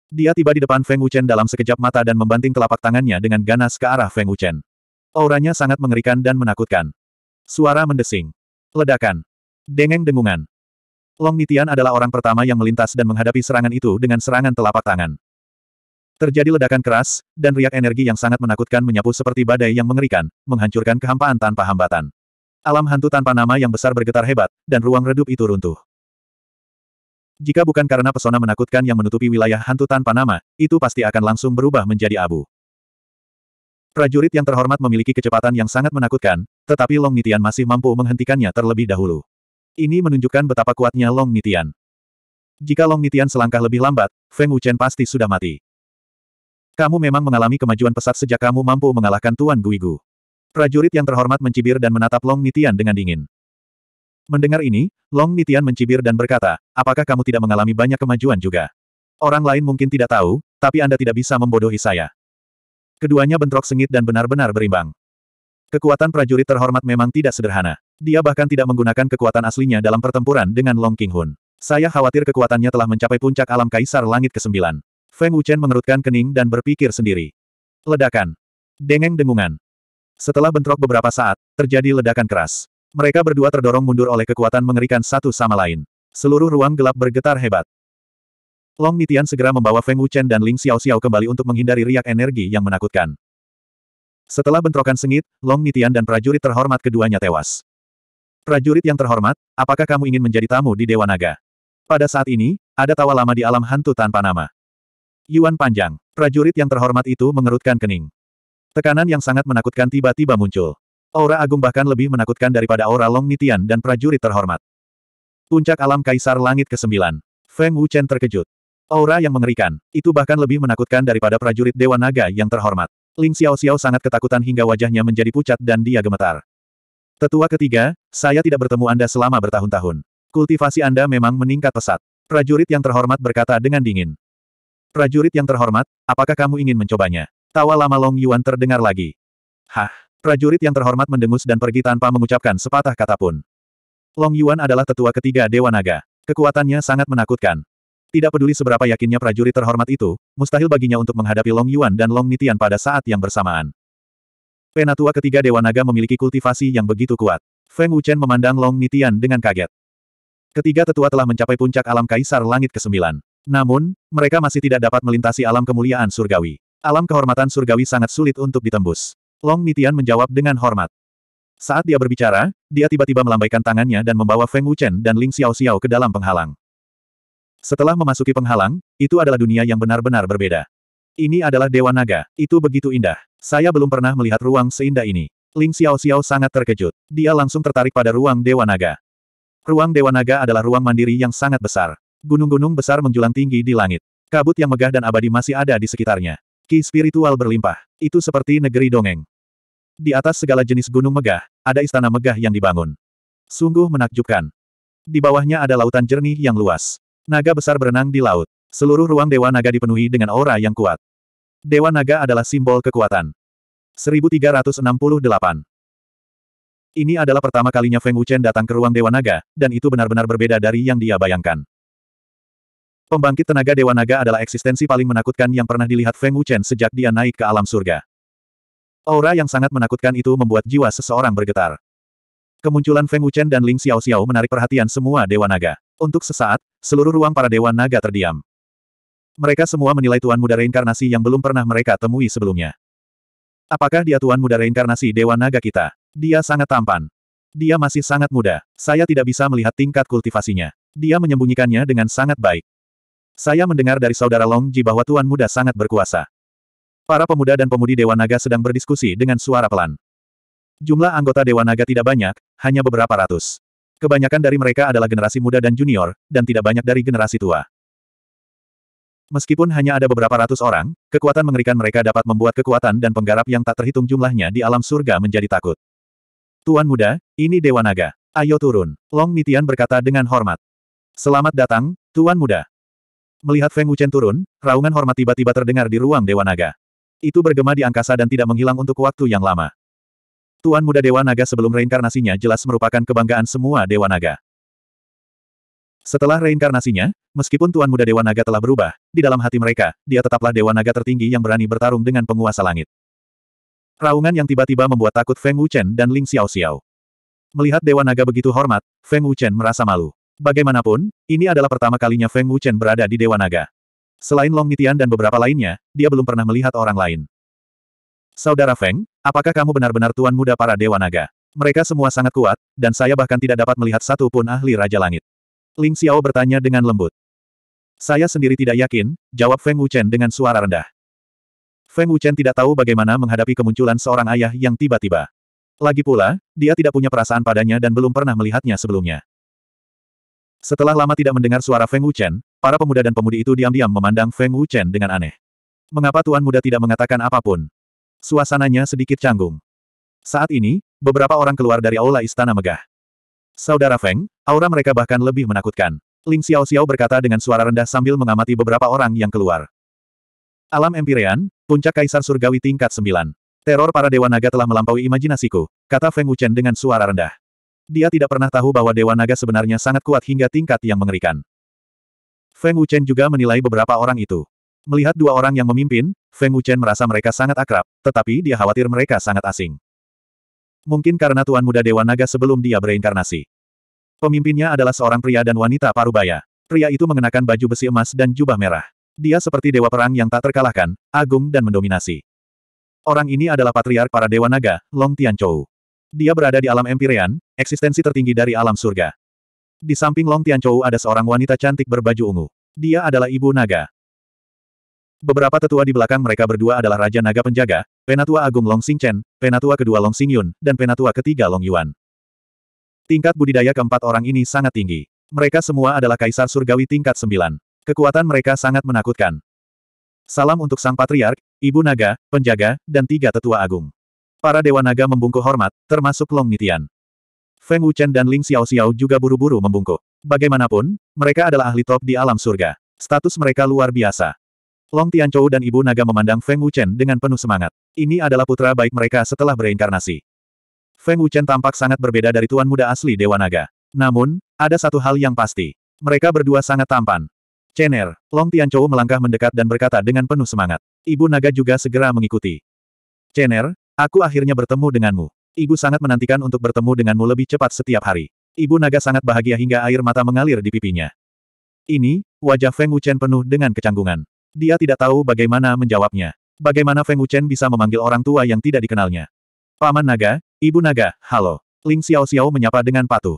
Dia tiba di depan Feng Wuchen dalam sekejap mata dan membanting telapak tangannya dengan ganas ke arah Feng Wuchen. Auranya sangat mengerikan dan menakutkan. Suara mendesing. Ledakan. Dengeng dengungan. Long Nitian adalah orang pertama yang melintas dan menghadapi serangan itu dengan serangan telapak tangan. Terjadi ledakan keras, dan riak energi yang sangat menakutkan menyapu seperti badai yang mengerikan, menghancurkan kehampaan tanpa hambatan. Alam hantu tanpa nama yang besar bergetar hebat, dan ruang redup itu runtuh. Jika bukan karena pesona menakutkan yang menutupi wilayah hantu tanpa nama, itu pasti akan langsung berubah menjadi abu. Prajurit yang terhormat memiliki kecepatan yang sangat menakutkan, tetapi Long Nitian masih mampu menghentikannya terlebih dahulu. Ini menunjukkan betapa kuatnya Long Nitian. Jika Long Nitian selangkah lebih lambat, Feng Wuchen pasti sudah mati. Kamu memang mengalami kemajuan pesat sejak kamu mampu mengalahkan Tuan Guigu. Prajurit yang terhormat mencibir dan menatap Long Nitian dengan dingin. Mendengar ini, Long Nitian mencibir dan berkata, apakah kamu tidak mengalami banyak kemajuan juga? Orang lain mungkin tidak tahu, tapi Anda tidak bisa membodohi saya. Keduanya bentrok sengit dan benar-benar berimbang. Kekuatan prajurit terhormat memang tidak sederhana. Dia bahkan tidak menggunakan kekuatan aslinya dalam pertempuran dengan Long King Hun. Saya khawatir kekuatannya telah mencapai puncak alam kaisar langit ke-9. Feng Wuchen mengerutkan kening dan berpikir sendiri. Ledakan. Dengeng dengungan. Setelah bentrok beberapa saat, terjadi ledakan keras. Mereka berdua terdorong mundur oleh kekuatan mengerikan satu sama lain. Seluruh ruang gelap bergetar hebat. Long Nitian segera membawa Feng Wuchen dan Ling Xiao Xiao kembali untuk menghindari riak energi yang menakutkan. Setelah bentrokan sengit, Long Nitian dan prajurit terhormat keduanya tewas. Prajurit yang terhormat, apakah kamu ingin menjadi tamu di Dewa Naga? Pada saat ini, ada tawa lama di alam hantu tanpa nama. Yuan panjang, prajurit yang terhormat itu mengerutkan kening. Tekanan yang sangat menakutkan tiba-tiba muncul. Aura agung bahkan lebih menakutkan daripada aura Long Nitian dan prajurit terhormat. Puncak alam Kaisar Langit ke-9. Feng Wuchen terkejut. Aura yang mengerikan, itu bahkan lebih menakutkan daripada prajurit Dewa Naga yang terhormat. Ling Xiao Xiao sangat ketakutan hingga wajahnya menjadi pucat dan dia gemetar. Tetua ketiga, saya tidak bertemu Anda selama bertahun-tahun. Kultivasi Anda memang meningkat pesat. Prajurit yang terhormat berkata dengan dingin. Prajurit yang terhormat, apakah kamu ingin mencobanya? Tawa lama Long Yuan terdengar lagi. Hah, prajurit yang terhormat mendengus dan pergi tanpa mengucapkan sepatah kata pun. Long Yuan adalah tetua ketiga Dewa Naga. Kekuatannya sangat menakutkan. Tidak peduli seberapa yakinnya prajurit terhormat itu, mustahil baginya untuk menghadapi Long Yuan dan Long Nitian pada saat yang bersamaan. Penatua ketiga Dewa Naga memiliki kultivasi yang begitu kuat. Feng Wuchen memandang Long Nitian dengan kaget. Ketiga tetua telah mencapai puncak alam Kaisar Langit ke-9. Namun, mereka masih tidak dapat melintasi alam kemuliaan surgawi. Alam kehormatan surgawi sangat sulit untuk ditembus. Long Nitian menjawab dengan hormat. Saat dia berbicara, dia tiba-tiba melambaikan tangannya dan membawa Feng Wuchen dan Ling Xiao Xiao ke dalam penghalang. Setelah memasuki penghalang, itu adalah dunia yang benar-benar berbeda. Ini adalah Dewa Naga, itu begitu indah. Saya belum pernah melihat ruang seindah ini. Ling Xiao Xiao sangat terkejut. Dia langsung tertarik pada ruang Dewa Naga. Ruang Dewa Naga adalah ruang mandiri yang sangat besar. Gunung-gunung besar menjulang tinggi di langit. Kabut yang megah dan abadi masih ada di sekitarnya. Ki spiritual berlimpah. Itu seperti negeri dongeng. Di atas segala jenis gunung megah, ada istana megah yang dibangun. Sungguh menakjubkan. Di bawahnya ada lautan jernih yang luas. Naga besar berenang di laut. Seluruh ruang Dewa Naga dipenuhi dengan aura yang kuat. Dewa Naga adalah simbol kekuatan. 1368 Ini adalah pertama kalinya Feng Wuchen datang ke ruang Dewa Naga, dan itu benar-benar berbeda dari yang dia bayangkan. Pembangkit tenaga Dewa Naga adalah eksistensi paling menakutkan yang pernah dilihat Feng Wuchen sejak dia naik ke alam surga. Aura yang sangat menakutkan itu membuat jiwa seseorang bergetar. Kemunculan Feng Wuchen dan Ling Xiao Xiao menarik perhatian semua Dewa Naga. Untuk sesaat, seluruh ruang para dewa naga terdiam. Mereka semua menilai Tuan Muda Reinkarnasi yang belum pernah mereka temui sebelumnya. Apakah dia Tuan Muda Reinkarnasi Dewa Naga kita? Dia sangat tampan. Dia masih sangat muda. Saya tidak bisa melihat tingkat kultivasinya. Dia menyembunyikannya dengan sangat baik. Saya mendengar dari saudara Long Ji bahwa Tuan Muda sangat berkuasa. Para pemuda dan pemudi Dewa Naga sedang berdiskusi dengan suara pelan. Jumlah anggota Dewa Naga tidak banyak, hanya beberapa ratus. Kebanyakan dari mereka adalah generasi muda dan junior, dan tidak banyak dari generasi tua. Meskipun hanya ada beberapa ratus orang, kekuatan mengerikan mereka dapat membuat kekuatan dan penggarap yang tak terhitung jumlahnya di alam surga menjadi takut. Tuan muda, ini Dewa Naga. Ayo turun. Long Nitian berkata dengan hormat. Selamat datang, Tuan muda. Melihat Feng Wuchen turun, raungan hormat tiba-tiba terdengar di ruang Dewa Naga. Itu bergema di angkasa dan tidak menghilang untuk waktu yang lama. Tuan Muda Dewa Naga sebelum reinkarnasinya jelas merupakan kebanggaan semua Dewa Naga. Setelah reinkarnasinya, meskipun Tuan Muda Dewa Naga telah berubah, di dalam hati mereka, dia tetaplah Dewa Naga tertinggi yang berani bertarung dengan penguasa langit. Raungan yang tiba-tiba membuat takut Feng Wuchen dan Ling Xiao Xiao. Melihat Dewa Naga begitu hormat, Feng Wuchen merasa malu. Bagaimanapun, ini adalah pertama kalinya Feng Wuchen berada di Dewa Naga. Selain Long Nitian dan beberapa lainnya, dia belum pernah melihat orang lain. Saudara Feng, apakah kamu benar-benar tuan muda para Dewa Naga? Mereka semua sangat kuat, dan saya bahkan tidak dapat melihat satu pun ahli Raja Langit. Ling Xiao bertanya dengan lembut. Saya sendiri tidak yakin, jawab Feng Wuchen dengan suara rendah. Feng Wuchen tidak tahu bagaimana menghadapi kemunculan seorang ayah yang tiba-tiba. Lagi pula, dia tidak punya perasaan padanya dan belum pernah melihatnya sebelumnya. Setelah lama tidak mendengar suara Feng Wuchen, para pemuda dan pemudi itu diam-diam memandang Feng Wuchen dengan aneh. Mengapa Tuan Muda tidak mengatakan apapun? Suasananya sedikit canggung. Saat ini, beberapa orang keluar dari aula istana megah. Saudara Feng, aura mereka bahkan lebih menakutkan. Ling Xiao Xiao berkata dengan suara rendah sambil mengamati beberapa orang yang keluar. Alam Empirean, puncak Kaisar Surgawi tingkat 9. Teror para Dewa Naga telah melampaui imajinasiku, kata Feng Wuchen dengan suara rendah. Dia tidak pernah tahu bahwa Dewa Naga sebenarnya sangat kuat hingga tingkat yang mengerikan. Feng Wuchen juga menilai beberapa orang itu. Melihat dua orang yang memimpin, Feng Wuchen merasa mereka sangat akrab, tetapi dia khawatir mereka sangat asing. Mungkin karena Tuan Muda Dewa Naga sebelum dia bereinkarnasi. Pemimpinnya adalah seorang pria dan wanita parubaya. Pria itu mengenakan baju besi emas dan jubah merah. Dia seperti dewa perang yang tak terkalahkan, agung dan mendominasi. Orang ini adalah patriark para dewa naga, Long Tianchou. Dia berada di alam Empyrean, eksistensi tertinggi dari alam surga. Di samping Long Tianchou ada seorang wanita cantik berbaju ungu. Dia adalah ibu naga. Beberapa tetua di belakang mereka berdua adalah Raja Naga Penjaga, Penatua Agung Long Chen, Penatua kedua Long Yun, dan Penatua ketiga Long Yuan. Tingkat budidaya keempat orang ini sangat tinggi. Mereka semua adalah Kaisar Surgawi tingkat sembilan. Kekuatan mereka sangat menakutkan. Salam untuk Sang Patriark, Ibu Naga, Penjaga, dan tiga tetua agung. Para Dewa Naga membungkuk hormat, termasuk Long Nitian. Feng Wuchen dan Ling Xiao Xiao juga buru-buru membungkuk. Bagaimanapun, mereka adalah ahli top di alam surga. Status mereka luar biasa. Long Tianchou dan Ibu Naga memandang Feng Wuchen dengan penuh semangat. Ini adalah putra baik mereka setelah bereinkarnasi. Feng Wuchen tampak sangat berbeda dari tuan muda asli Dewa Naga. Namun, ada satu hal yang pasti. Mereka berdua sangat tampan. Chen'er, Long Tianchou melangkah mendekat dan berkata dengan penuh semangat. Ibu Naga juga segera mengikuti. Chen'er, aku akhirnya bertemu denganmu. Ibu sangat menantikan untuk bertemu denganmu lebih cepat setiap hari. Ibu naga sangat bahagia hingga air mata mengalir di pipinya. Ini, wajah Feng Wuchen penuh dengan kecanggungan. Dia tidak tahu bagaimana menjawabnya. Bagaimana Feng Wuchen bisa memanggil orang tua yang tidak dikenalnya? Paman Naga, Ibu Naga, halo. Ling Xiao Xiao menyapa dengan patuh.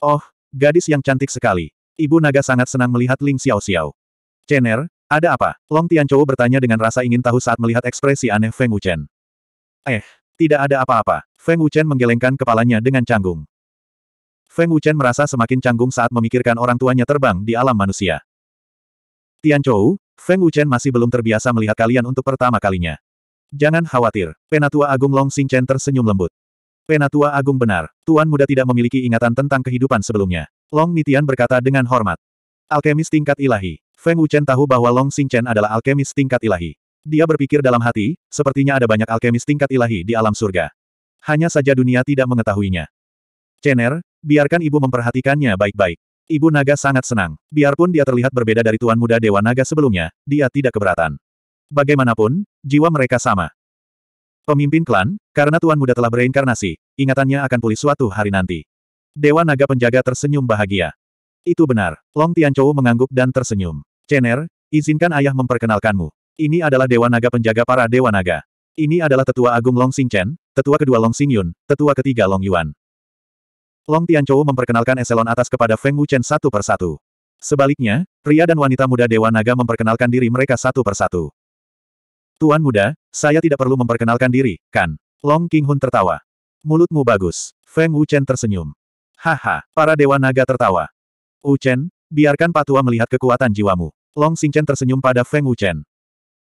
Oh, gadis yang cantik sekali. Ibu Naga sangat senang melihat Ling Xiao Xiao. Chen'er, ada apa? Long Tianchou bertanya dengan rasa ingin tahu saat melihat ekspresi aneh Feng Wuchen. Eh, tidak ada apa-apa. Feng Wuchen menggelengkan kepalanya dengan canggung. Feng Wuchen merasa semakin canggung saat memikirkan orang tuanya terbang di alam manusia. Tianchou, Feng Wuchen masih belum terbiasa melihat kalian untuk pertama kalinya. Jangan khawatir, Penatua Agung Long Chen tersenyum lembut. Penatua Agung benar, Tuan Muda tidak memiliki ingatan tentang kehidupan sebelumnya. Long Nitian berkata dengan hormat. Alkemis tingkat ilahi. Feng Wuchen tahu bahwa Long Chen adalah alkemis tingkat ilahi. Dia berpikir dalam hati, sepertinya ada banyak alkemis tingkat ilahi di alam surga. Hanya saja dunia tidak mengetahuinya. er, biarkan ibu memperhatikannya baik-baik. Ibu naga sangat senang. Biarpun dia terlihat berbeda dari tuan muda Dewa Naga sebelumnya, dia tidak keberatan. Bagaimanapun, jiwa mereka sama. Pemimpin klan, karena tuan muda telah bereinkarnasi, ingatannya akan pulih suatu hari nanti. Dewa Naga penjaga tersenyum bahagia. Itu benar. Long Tianchou mengangguk dan tersenyum. Chen'er, izinkan ayah memperkenalkanmu. Ini adalah Dewa Naga penjaga para Dewa Naga. Ini adalah tetua agung Long Xingchen, tetua kedua Long Xingyun, tetua ketiga Long Yuan. Long Tianchou memperkenalkan eselon atas kepada Feng Wuchen satu persatu. Sebaliknya, pria dan wanita muda Dewa Naga memperkenalkan diri mereka satu persatu. Tuan muda, saya tidak perlu memperkenalkan diri, kan? Long King Hun tertawa. Mulutmu bagus. Feng Wuchen tersenyum. Haha, para Dewa Naga tertawa. Wuchen, biarkan Patua melihat kekuatan jiwamu. Long Xingchen tersenyum pada Feng Wuchen.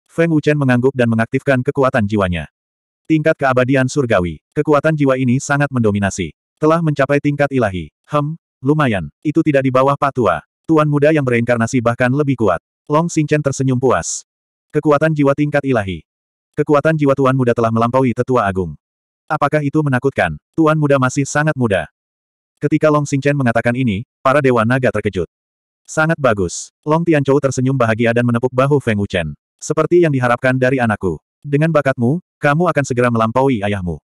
Feng Wuchen mengangguk dan mengaktifkan kekuatan jiwanya. Tingkat keabadian surgawi, kekuatan jiwa ini sangat mendominasi. Telah mencapai tingkat ilahi. Hem, lumayan. Itu tidak di bawah patua. Tuan muda yang bereinkarnasi bahkan lebih kuat. Long Xingchen tersenyum puas. Kekuatan jiwa tingkat ilahi. Kekuatan jiwa tuan muda telah melampaui tetua agung. Apakah itu menakutkan? Tuan muda masih sangat muda. Ketika Long Xingchen mengatakan ini, para dewa naga terkejut. Sangat bagus. Long Tianchou tersenyum bahagia dan menepuk bahu Feng Wuchen. Seperti yang diharapkan dari anakku. Dengan bakatmu, kamu akan segera melampaui ayahmu.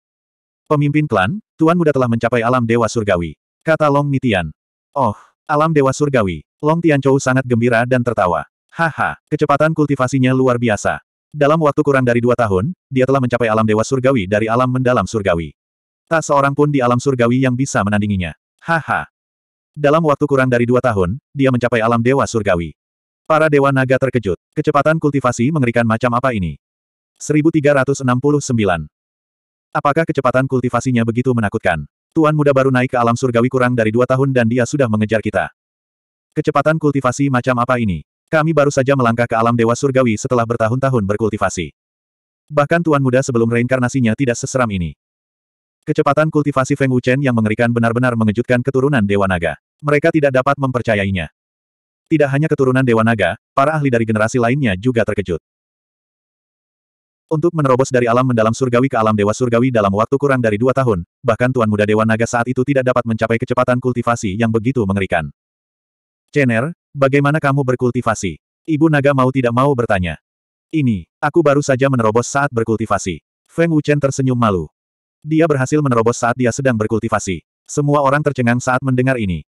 Pemimpin klan, Tuan Muda telah mencapai alam Dewa Surgawi. Kata Long Nitian. Oh, alam Dewa Surgawi. Long Tianchou sangat gembira dan tertawa. Haha, kecepatan kultivasinya luar biasa. Dalam waktu kurang dari dua tahun, dia telah mencapai alam Dewa Surgawi dari alam mendalam Surgawi. Tak seorang pun di alam Surgawi yang bisa menandinginya. Haha. Dalam waktu kurang dari dua tahun, dia mencapai alam Dewa Surgawi. Para Dewa Naga terkejut. Kecepatan kultivasi mengerikan macam apa ini? 1369. Apakah kecepatan kultivasinya begitu menakutkan? Tuan muda baru naik ke alam surgawi kurang dari dua tahun dan dia sudah mengejar kita. Kecepatan kultivasi macam apa ini? Kami baru saja melangkah ke alam dewa surgawi setelah bertahun-tahun berkultivasi. Bahkan tuan muda sebelum reinkarnasinya tidak seseram ini. Kecepatan kultivasi Feng Wuchen yang mengerikan benar-benar mengejutkan keturunan Dewa Naga. Mereka tidak dapat mempercayainya. Tidak hanya keturunan Dewa Naga, para ahli dari generasi lainnya juga terkejut. Untuk menerobos dari alam mendalam surgawi ke alam dewa surgawi dalam waktu kurang dari dua tahun, bahkan Tuan Muda Dewa Naga saat itu tidak dapat mencapai kecepatan kultivasi yang begitu mengerikan. Cener, bagaimana kamu berkultivasi? Ibu Naga mau tidak mau bertanya. Ini, aku baru saja menerobos saat berkultivasi. Feng Wuchen tersenyum malu. Dia berhasil menerobos saat dia sedang berkultivasi. Semua orang tercengang saat mendengar ini.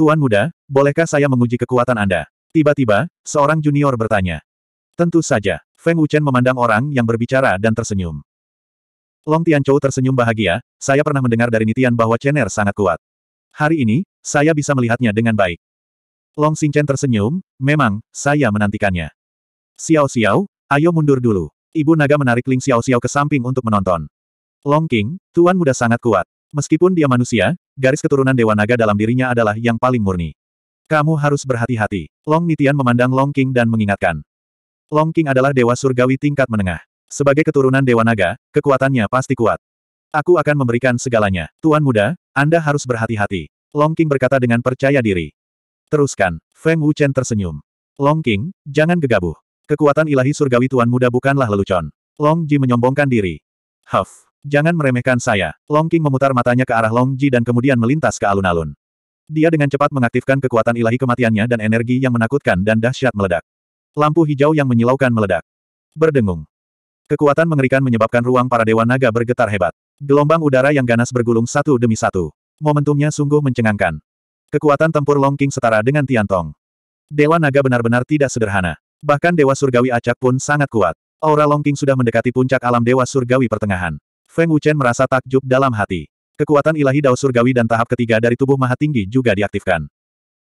Tuan Muda, bolehkah saya menguji kekuatan Anda? Tiba-tiba, seorang junior bertanya. Tentu saja. Feng Wuchen memandang orang yang berbicara dan tersenyum. Long Tianchou tersenyum bahagia, saya pernah mendengar dari Nitian bahwa Chener sangat kuat. Hari ini, saya bisa melihatnya dengan baik. Long Xingchen tersenyum, memang, saya menantikannya. Xiao Xiao, ayo mundur dulu. Ibu naga menarik Ling Xiao Xiao ke samping untuk menonton. Long King, tuan muda sangat kuat. Meskipun dia manusia, garis keturunan Dewa Naga dalam dirinya adalah yang paling murni. Kamu harus berhati-hati. Long Nitian memandang Long King dan mengingatkan. Long King adalah dewa surgawi tingkat menengah. Sebagai keturunan dewa naga, kekuatannya pasti kuat. Aku akan memberikan segalanya. Tuan muda, Anda harus berhati-hati. Long King berkata dengan percaya diri. Teruskan. Feng Wuchen tersenyum. Long King, jangan gegabah. Kekuatan ilahi surgawi tuan muda bukanlah lelucon. Long Ji menyombongkan diri. Huff. Jangan meremehkan saya. Long King memutar matanya ke arah Long Ji dan kemudian melintas ke alun-alun. Dia dengan cepat mengaktifkan kekuatan ilahi kematiannya dan energi yang menakutkan dan dahsyat meledak. Lampu hijau yang menyilaukan meledak. Berdengung. Kekuatan mengerikan menyebabkan ruang para dewa naga bergetar hebat. Gelombang udara yang ganas bergulung satu demi satu. Momentumnya sungguh mencengangkan. Kekuatan tempur Long King setara dengan Tiantong. Dewa naga benar-benar tidak sederhana. Bahkan dewa surgawi acak pun sangat kuat. Aura Long King sudah mendekati puncak alam dewa surgawi pertengahan. Feng Wuchen merasa takjub dalam hati. Kekuatan ilahi Dao Surgawi dan tahap ketiga dari tubuh maha tinggi juga diaktifkan.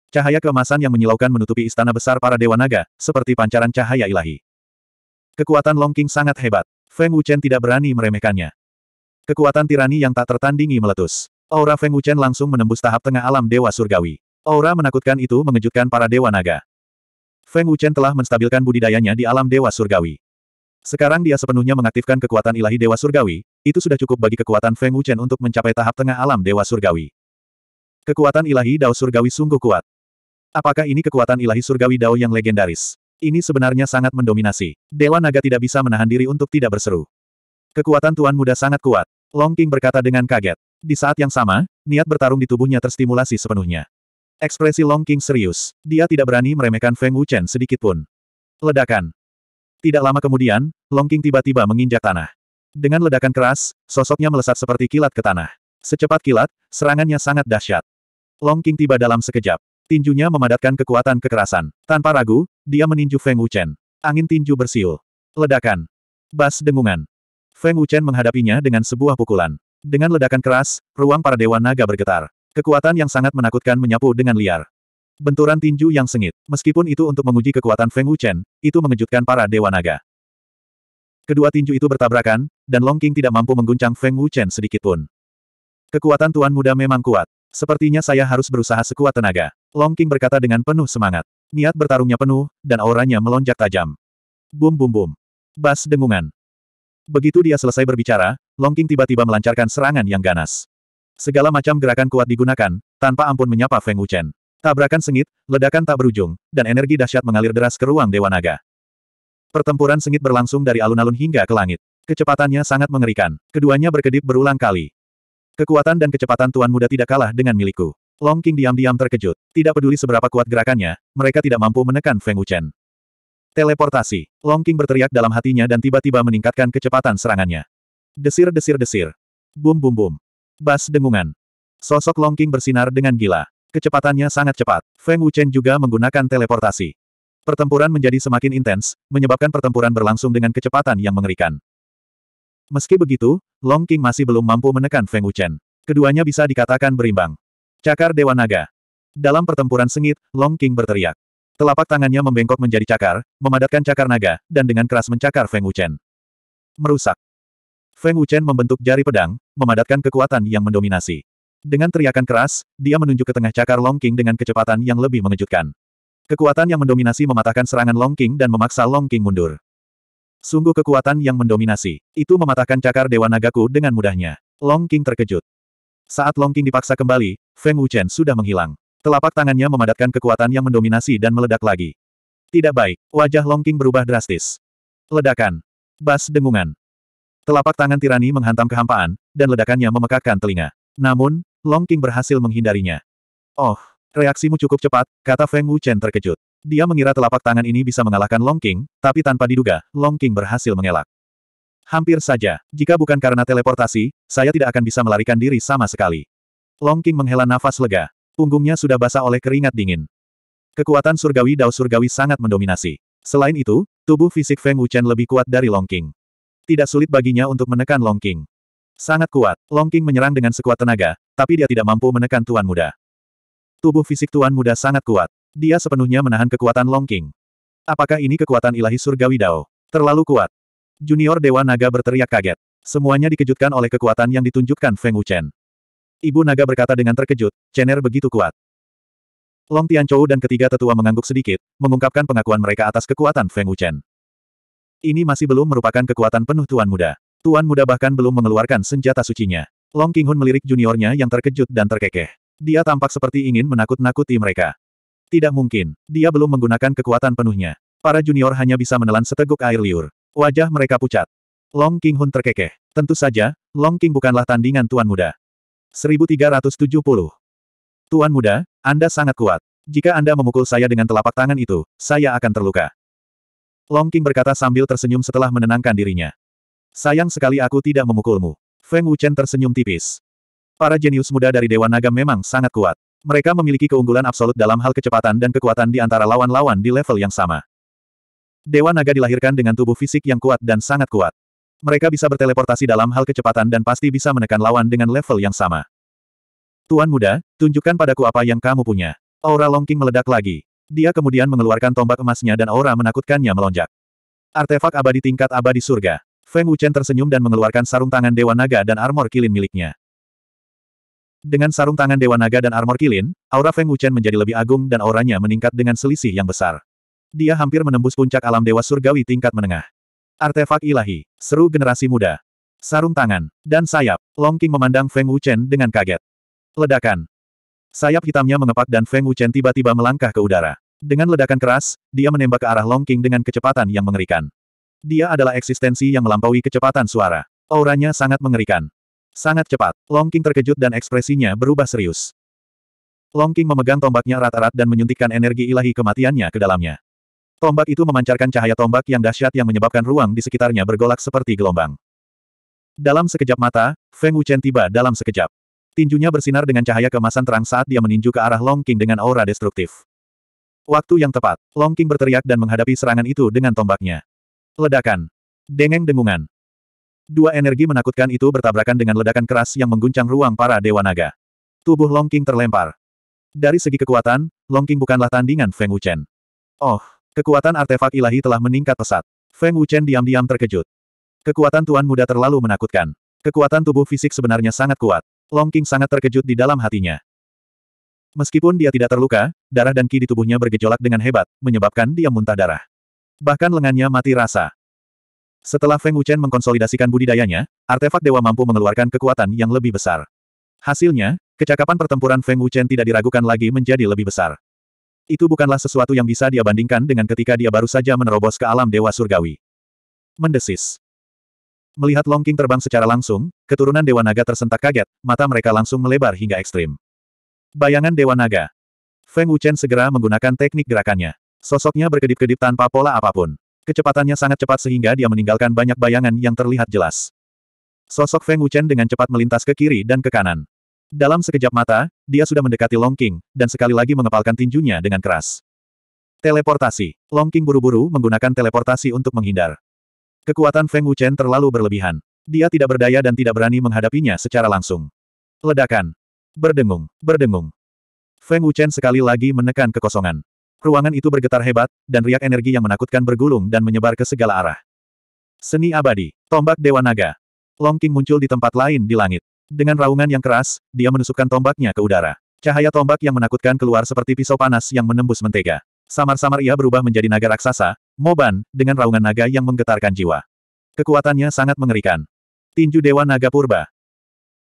Cahaya keemasan yang menyilaukan menutupi istana besar para dewa naga, seperti pancaran cahaya ilahi. Kekuatan Long King sangat hebat. Feng Wuchen tidak berani meremehkannya. Kekuatan tirani yang tak tertandingi meletus. Aura Feng Wuchen langsung menembus tahap tengah alam dewa surgawi. Aura menakutkan itu mengejutkan para dewa naga. Feng Wuchen telah menstabilkan budidayanya di alam dewa surgawi. Sekarang dia sepenuhnya mengaktifkan kekuatan ilahi dewa surgawi, itu sudah cukup bagi kekuatan Feng Wuchen untuk mencapai tahap tengah alam dewa surgawi. Kekuatan ilahi Dao Surgawi sungguh kuat. Apakah ini kekuatan ilahi surgawi Dao yang legendaris? Ini sebenarnya sangat mendominasi. Dewa Naga tidak bisa menahan diri untuk tidak berseru. Kekuatan Tuan Muda sangat kuat. Long King berkata dengan kaget. Di saat yang sama, niat bertarung di tubuhnya terstimulasi sepenuhnya. Ekspresi Long King serius. Dia tidak berani meremehkan Feng Wuchen sedikitpun. Ledakan. Tidak lama kemudian, Long King tiba-tiba menginjak tanah. Dengan ledakan keras, sosoknya melesat seperti kilat ke tanah. Secepat kilat, serangannya sangat dahsyat. Long King tiba dalam sekejap. Tinjunya memadatkan kekuatan kekerasan. Tanpa ragu, dia meninju Feng Wuchen. Angin tinju bersiul. Ledakan. Bas dengungan. Feng Wuchen menghadapinya dengan sebuah pukulan. Dengan ledakan keras, ruang para dewa naga bergetar. Kekuatan yang sangat menakutkan menyapu dengan liar. Benturan tinju yang sengit. Meskipun itu untuk menguji kekuatan Feng Wuchen, itu mengejutkan para dewa naga. Kedua tinju itu bertabrakan, dan Long King tidak mampu mengguncang Feng Wuchen sedikitpun. Kekuatan Tuan Muda memang kuat. Sepertinya saya harus berusaha sekuat tenaga. Long King berkata dengan penuh semangat. Niat bertarungnya penuh, dan auranya melonjak tajam. Bum bum bum. Bas dengungan. Begitu dia selesai berbicara, Long King tiba-tiba melancarkan serangan yang ganas. Segala macam gerakan kuat digunakan, tanpa ampun menyapa Feng Wuchen. Tabrakan sengit, ledakan tak berujung, dan energi dahsyat mengalir deras ke ruang Dewa Naga. Pertempuran sengit berlangsung dari alun-alun hingga ke langit. Kecepatannya sangat mengerikan. Keduanya berkedip berulang kali. Kekuatan dan kecepatan tuan muda tidak kalah dengan milikku. Long King diam-diam terkejut. Tidak peduli seberapa kuat gerakannya, mereka tidak mampu menekan Feng Wuchen. Teleportasi. Long King berteriak dalam hatinya dan tiba-tiba meningkatkan kecepatan serangannya. Desir-desir-desir. Bum-bum-bum. Bas dengungan. Sosok Long King bersinar dengan gila. Kecepatannya sangat cepat. Feng Wuchen juga menggunakan teleportasi. Pertempuran menjadi semakin intens, menyebabkan pertempuran berlangsung dengan kecepatan yang mengerikan. Meski begitu, Long King masih belum mampu menekan Feng Wuchen. Keduanya bisa dikatakan berimbang. Cakar Dewa Naga. Dalam pertempuran sengit, Long King berteriak. Telapak tangannya membengkok menjadi cakar, memadatkan cakar naga, dan dengan keras mencakar Feng Wuchen. Merusak. Feng Wuchen membentuk jari pedang, memadatkan kekuatan yang mendominasi. Dengan teriakan keras, dia menunjuk ke tengah cakar Long King dengan kecepatan yang lebih mengejutkan. Kekuatan yang mendominasi mematahkan serangan Long King dan memaksa Long King mundur. Sungguh kekuatan yang mendominasi. Itu mematahkan cakar Dewa Nagaku dengan mudahnya. Long King terkejut. Saat Long King dipaksa kembali, Feng Wuchen sudah menghilang. Telapak tangannya memadatkan kekuatan yang mendominasi dan meledak lagi. Tidak baik, wajah Long King berubah drastis. Ledakan. Bas dengungan. Telapak tangan tirani menghantam kehampaan, dan ledakannya memekakkan telinga. Namun, Long King berhasil menghindarinya. Oh, reaksimu cukup cepat, kata Feng Wuchen terkejut. Dia mengira telapak tangan ini bisa mengalahkan Long King, tapi tanpa diduga, Long King berhasil mengelak. Hampir saja, jika bukan karena teleportasi, saya tidak akan bisa melarikan diri sama sekali. Long King menghela nafas lega. Punggungnya sudah basah oleh keringat dingin. Kekuatan surgawi Dao surgawi sangat mendominasi. Selain itu, tubuh fisik Feng Wuchen lebih kuat dari Long King. Tidak sulit baginya untuk menekan Long King. Sangat kuat, Long King menyerang dengan sekuat tenaga, tapi dia tidak mampu menekan Tuan Muda. Tubuh fisik Tuan Muda sangat kuat. Dia sepenuhnya menahan kekuatan Long King. Apakah ini kekuatan ilahi surgawi Dao? Terlalu kuat. Junior Dewa Naga berteriak kaget. Semuanya dikejutkan oleh kekuatan yang ditunjukkan Feng Wuchen. Ibu Naga berkata dengan terkejut, Chener begitu kuat. Long Tianchou dan ketiga tetua mengangguk sedikit, mengungkapkan pengakuan mereka atas kekuatan Feng Wuchen. Ini masih belum merupakan kekuatan penuh Tuan Muda. Tuan Muda bahkan belum mengeluarkan senjata sucinya. Long Qinghun melirik juniornya yang terkejut dan terkekeh. Dia tampak seperti ingin menakut-nakuti mereka. Tidak mungkin, dia belum menggunakan kekuatan penuhnya. Para junior hanya bisa menelan seteguk air liur. Wajah mereka pucat. Long King Hun terkekeh. Tentu saja, Long King bukanlah tandingan Tuan Muda. 1370. Tuan Muda, Anda sangat kuat. Jika Anda memukul saya dengan telapak tangan itu, saya akan terluka. Long King berkata sambil tersenyum setelah menenangkan dirinya. Sayang sekali aku tidak memukulmu. Feng Wuchen tersenyum tipis. Para jenius muda dari Dewa Naga memang sangat kuat. Mereka memiliki keunggulan absolut dalam hal kecepatan dan kekuatan di antara lawan-lawan di level yang sama. Dewa naga dilahirkan dengan tubuh fisik yang kuat dan sangat kuat. Mereka bisa berteleportasi dalam hal kecepatan dan pasti bisa menekan lawan dengan level yang sama. Tuan muda, tunjukkan padaku apa yang kamu punya. Aura Longking meledak lagi. Dia kemudian mengeluarkan tombak emasnya dan aura menakutkannya melonjak. Artefak abadi tingkat abadi surga. Feng Wuchen tersenyum dan mengeluarkan sarung tangan Dewa Naga dan armor kilin miliknya. Dengan sarung tangan Dewa Naga dan armor kilin, aura Feng Wuchen menjadi lebih agung dan auranya meningkat dengan selisih yang besar. Dia hampir menembus puncak alam Dewa Surgawi tingkat menengah. Artefak ilahi, seru generasi muda. Sarung tangan, dan sayap, Long King memandang Feng Wuchen dengan kaget. Ledakan. Sayap hitamnya mengepak dan Feng Wuchen tiba-tiba melangkah ke udara. Dengan ledakan keras, dia menembak ke arah Long King dengan kecepatan yang mengerikan. Dia adalah eksistensi yang melampaui kecepatan suara. Auranya sangat mengerikan. Sangat cepat, Long King terkejut dan ekspresinya berubah serius. Long King memegang tombaknya rata rat dan menyuntikkan energi ilahi kematiannya ke dalamnya. Tombak itu memancarkan cahaya tombak yang dahsyat yang menyebabkan ruang di sekitarnya bergolak seperti gelombang. Dalam sekejap mata, Feng Wuchen tiba dalam sekejap. Tinjunya bersinar dengan cahaya kemasan terang saat dia meninju ke arah Long King dengan aura destruktif. Waktu yang tepat, Long King berteriak dan menghadapi serangan itu dengan tombaknya. Ledakan. Dengeng dengungan. Dua energi menakutkan itu bertabrakan dengan ledakan keras yang mengguncang ruang para dewa naga. Tubuh Long King terlempar. Dari segi kekuatan, Long King bukanlah tandingan Feng Wuchen. Oh, kekuatan artefak ilahi telah meningkat pesat. Feng Wuchen diam-diam terkejut. Kekuatan Tuan Muda terlalu menakutkan. Kekuatan tubuh fisik sebenarnya sangat kuat. Long King sangat terkejut di dalam hatinya. Meskipun dia tidak terluka, darah dan ki di tubuhnya bergejolak dengan hebat, menyebabkan dia muntah darah. Bahkan lengannya mati rasa. Setelah Feng Wuchen mengkonsolidasikan budidayanya, artefak dewa mampu mengeluarkan kekuatan yang lebih besar. Hasilnya, kecakapan pertempuran Feng Wuchen tidak diragukan lagi menjadi lebih besar. Itu bukanlah sesuatu yang bisa dia bandingkan dengan ketika dia baru saja menerobos ke alam dewa surgawi. Mendesis. Melihat Long King terbang secara langsung, keturunan Dewa Naga tersentak kaget, mata mereka langsung melebar hingga ekstrim. Bayangan Dewa Naga. Feng Wuchen segera menggunakan teknik gerakannya. Sosoknya berkedip-kedip tanpa pola apapun. Kecepatannya sangat cepat sehingga dia meninggalkan banyak bayangan yang terlihat jelas. Sosok Feng Wuchen dengan cepat melintas ke kiri dan ke kanan. Dalam sekejap mata, dia sudah mendekati Long King, dan sekali lagi mengepalkan tinjunya dengan keras. Teleportasi. Long King buru-buru menggunakan teleportasi untuk menghindar. Kekuatan Feng Wuchen terlalu berlebihan. Dia tidak berdaya dan tidak berani menghadapinya secara langsung. Ledakan. Berdengung, berdengung. Feng Wuchen sekali lagi menekan kekosongan. Ruangan itu bergetar hebat, dan riak energi yang menakutkan bergulung dan menyebar ke segala arah. Seni abadi, tombak Dewa Naga. Long King muncul di tempat lain di langit. Dengan raungan yang keras, dia menusukkan tombaknya ke udara. Cahaya tombak yang menakutkan keluar seperti pisau panas yang menembus mentega. Samar-samar ia berubah menjadi naga raksasa, Moban, dengan raungan naga yang menggetarkan jiwa. Kekuatannya sangat mengerikan. Tinju Dewa Naga Purba.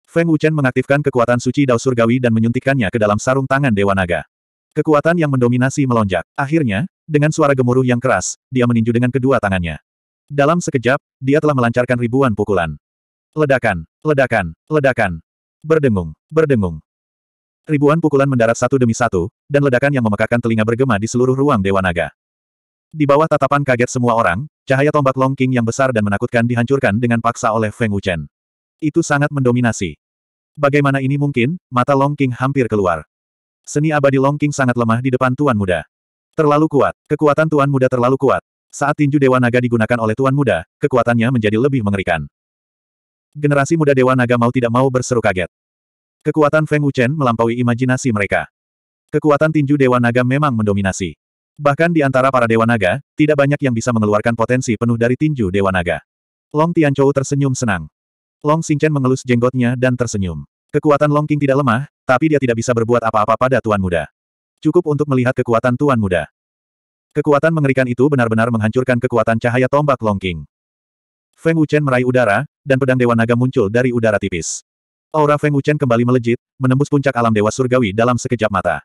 Feng Wuchen mengaktifkan kekuatan suci Dao Surgawi dan menyuntikkannya ke dalam sarung tangan Dewa Naga. Kekuatan yang mendominasi melonjak. Akhirnya, dengan suara gemuruh yang keras, dia meninju dengan kedua tangannya. Dalam sekejap, dia telah melancarkan ribuan pukulan. Ledakan, ledakan, ledakan. Berdengung, berdengung. Ribuan pukulan mendarat satu demi satu, dan ledakan yang memekakan telinga bergema di seluruh ruang Dewa Naga. Di bawah tatapan kaget semua orang, cahaya tombak Long King yang besar dan menakutkan dihancurkan dengan paksa oleh Feng Wuchen. Itu sangat mendominasi. Bagaimana ini mungkin, mata Long King hampir keluar. Seni abadi Long King sangat lemah di depan Tuan Muda. Terlalu kuat. Kekuatan Tuan Muda terlalu kuat. Saat tinju Dewa Naga digunakan oleh Tuan Muda, kekuatannya menjadi lebih mengerikan. Generasi muda Dewa Naga mau tidak mau berseru kaget. Kekuatan Feng Wuchen melampaui imajinasi mereka. Kekuatan tinju Dewa Naga memang mendominasi. Bahkan di antara para Dewa Naga, tidak banyak yang bisa mengeluarkan potensi penuh dari tinju Dewa Naga. Long Tianchou tersenyum senang. Long Xingchen mengelus jenggotnya dan tersenyum. Kekuatan Long King tidak lemah, tapi dia tidak bisa berbuat apa-apa pada Tuan Muda. Cukup untuk melihat kekuatan Tuan Muda. Kekuatan mengerikan itu benar-benar menghancurkan kekuatan cahaya tombak Long King. Feng Wuchen meraih udara, dan pedang Dewa Naga muncul dari udara tipis. Aura Feng Wuchen kembali melejit, menembus puncak alam Dewa Surgawi dalam sekejap mata.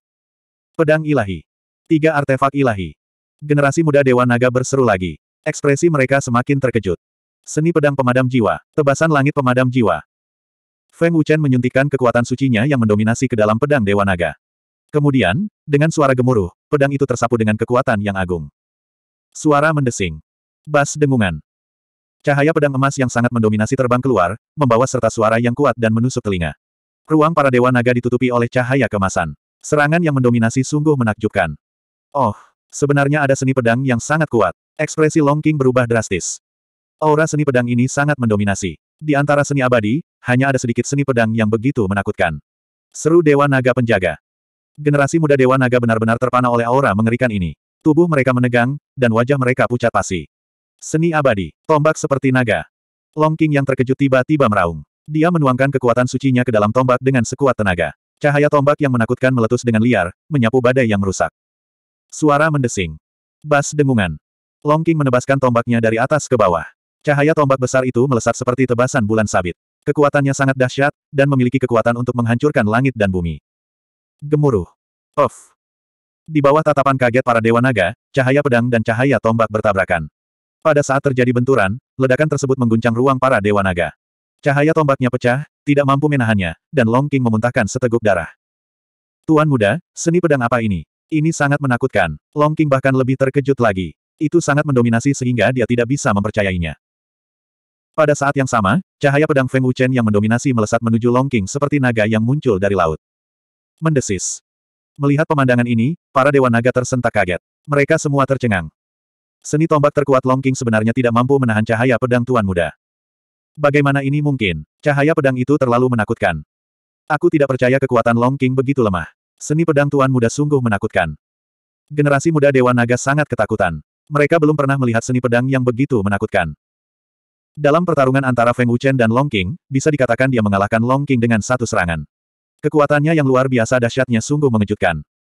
Pedang Ilahi. Tiga artefak ilahi. Generasi muda Dewa Naga berseru lagi. Ekspresi mereka semakin terkejut. Seni pedang pemadam jiwa, tebasan langit pemadam jiwa, Feng Wuchen menyuntikkan kekuatan sucinya yang mendominasi ke dalam pedang Dewa Naga. Kemudian, dengan suara gemuruh, pedang itu tersapu dengan kekuatan yang agung. Suara mendesing. Bas dengungan. Cahaya pedang emas yang sangat mendominasi terbang keluar, membawa serta suara yang kuat dan menusuk telinga. Ruang para Dewa Naga ditutupi oleh cahaya kemasan. Serangan yang mendominasi sungguh menakjubkan. Oh, sebenarnya ada seni pedang yang sangat kuat. Ekspresi Long King berubah drastis. Aura seni pedang ini sangat mendominasi. Di antara seni abadi, hanya ada sedikit seni pedang yang begitu menakutkan. Seru Dewa Naga Penjaga. Generasi muda Dewa Naga benar-benar terpana oleh aura mengerikan ini. Tubuh mereka menegang, dan wajah mereka pucat pasi. Seni abadi, tombak seperti naga. Long King yang terkejut tiba-tiba meraung. Dia menuangkan kekuatan sucinya ke dalam tombak dengan sekuat tenaga. Cahaya tombak yang menakutkan meletus dengan liar, menyapu badai yang merusak. Suara mendesing. Bas dengungan. Long King menebaskan tombaknya dari atas ke bawah. Cahaya tombak besar itu melesat seperti tebasan bulan sabit. Kekuatannya sangat dahsyat, dan memiliki kekuatan untuk menghancurkan langit dan bumi. Gemuruh. Off. Di bawah tatapan kaget para dewa naga, cahaya pedang dan cahaya tombak bertabrakan. Pada saat terjadi benturan, ledakan tersebut mengguncang ruang para dewa naga. Cahaya tombaknya pecah, tidak mampu menahannya, dan Long King memuntahkan seteguk darah. Tuan muda, seni pedang apa ini? Ini sangat menakutkan. Long King bahkan lebih terkejut lagi. Itu sangat mendominasi sehingga dia tidak bisa mempercayainya. Pada saat yang sama, cahaya pedang Feng Wuchen yang mendominasi melesat menuju Long King seperti naga yang muncul dari laut. Mendesis. Melihat pemandangan ini, para dewa naga tersentak kaget. Mereka semua tercengang. Seni tombak terkuat Long King sebenarnya tidak mampu menahan cahaya pedang Tuan Muda. Bagaimana ini mungkin? Cahaya pedang itu terlalu menakutkan. Aku tidak percaya kekuatan Long King begitu lemah. Seni pedang Tuan Muda sungguh menakutkan. Generasi muda Dewa Naga sangat ketakutan. Mereka belum pernah melihat seni pedang yang begitu menakutkan. Dalam pertarungan antara Feng Wuchen dan Long King, bisa dikatakan dia mengalahkan Long King dengan satu serangan. Kekuatannya yang luar biasa dahsyatnya sungguh mengejutkan.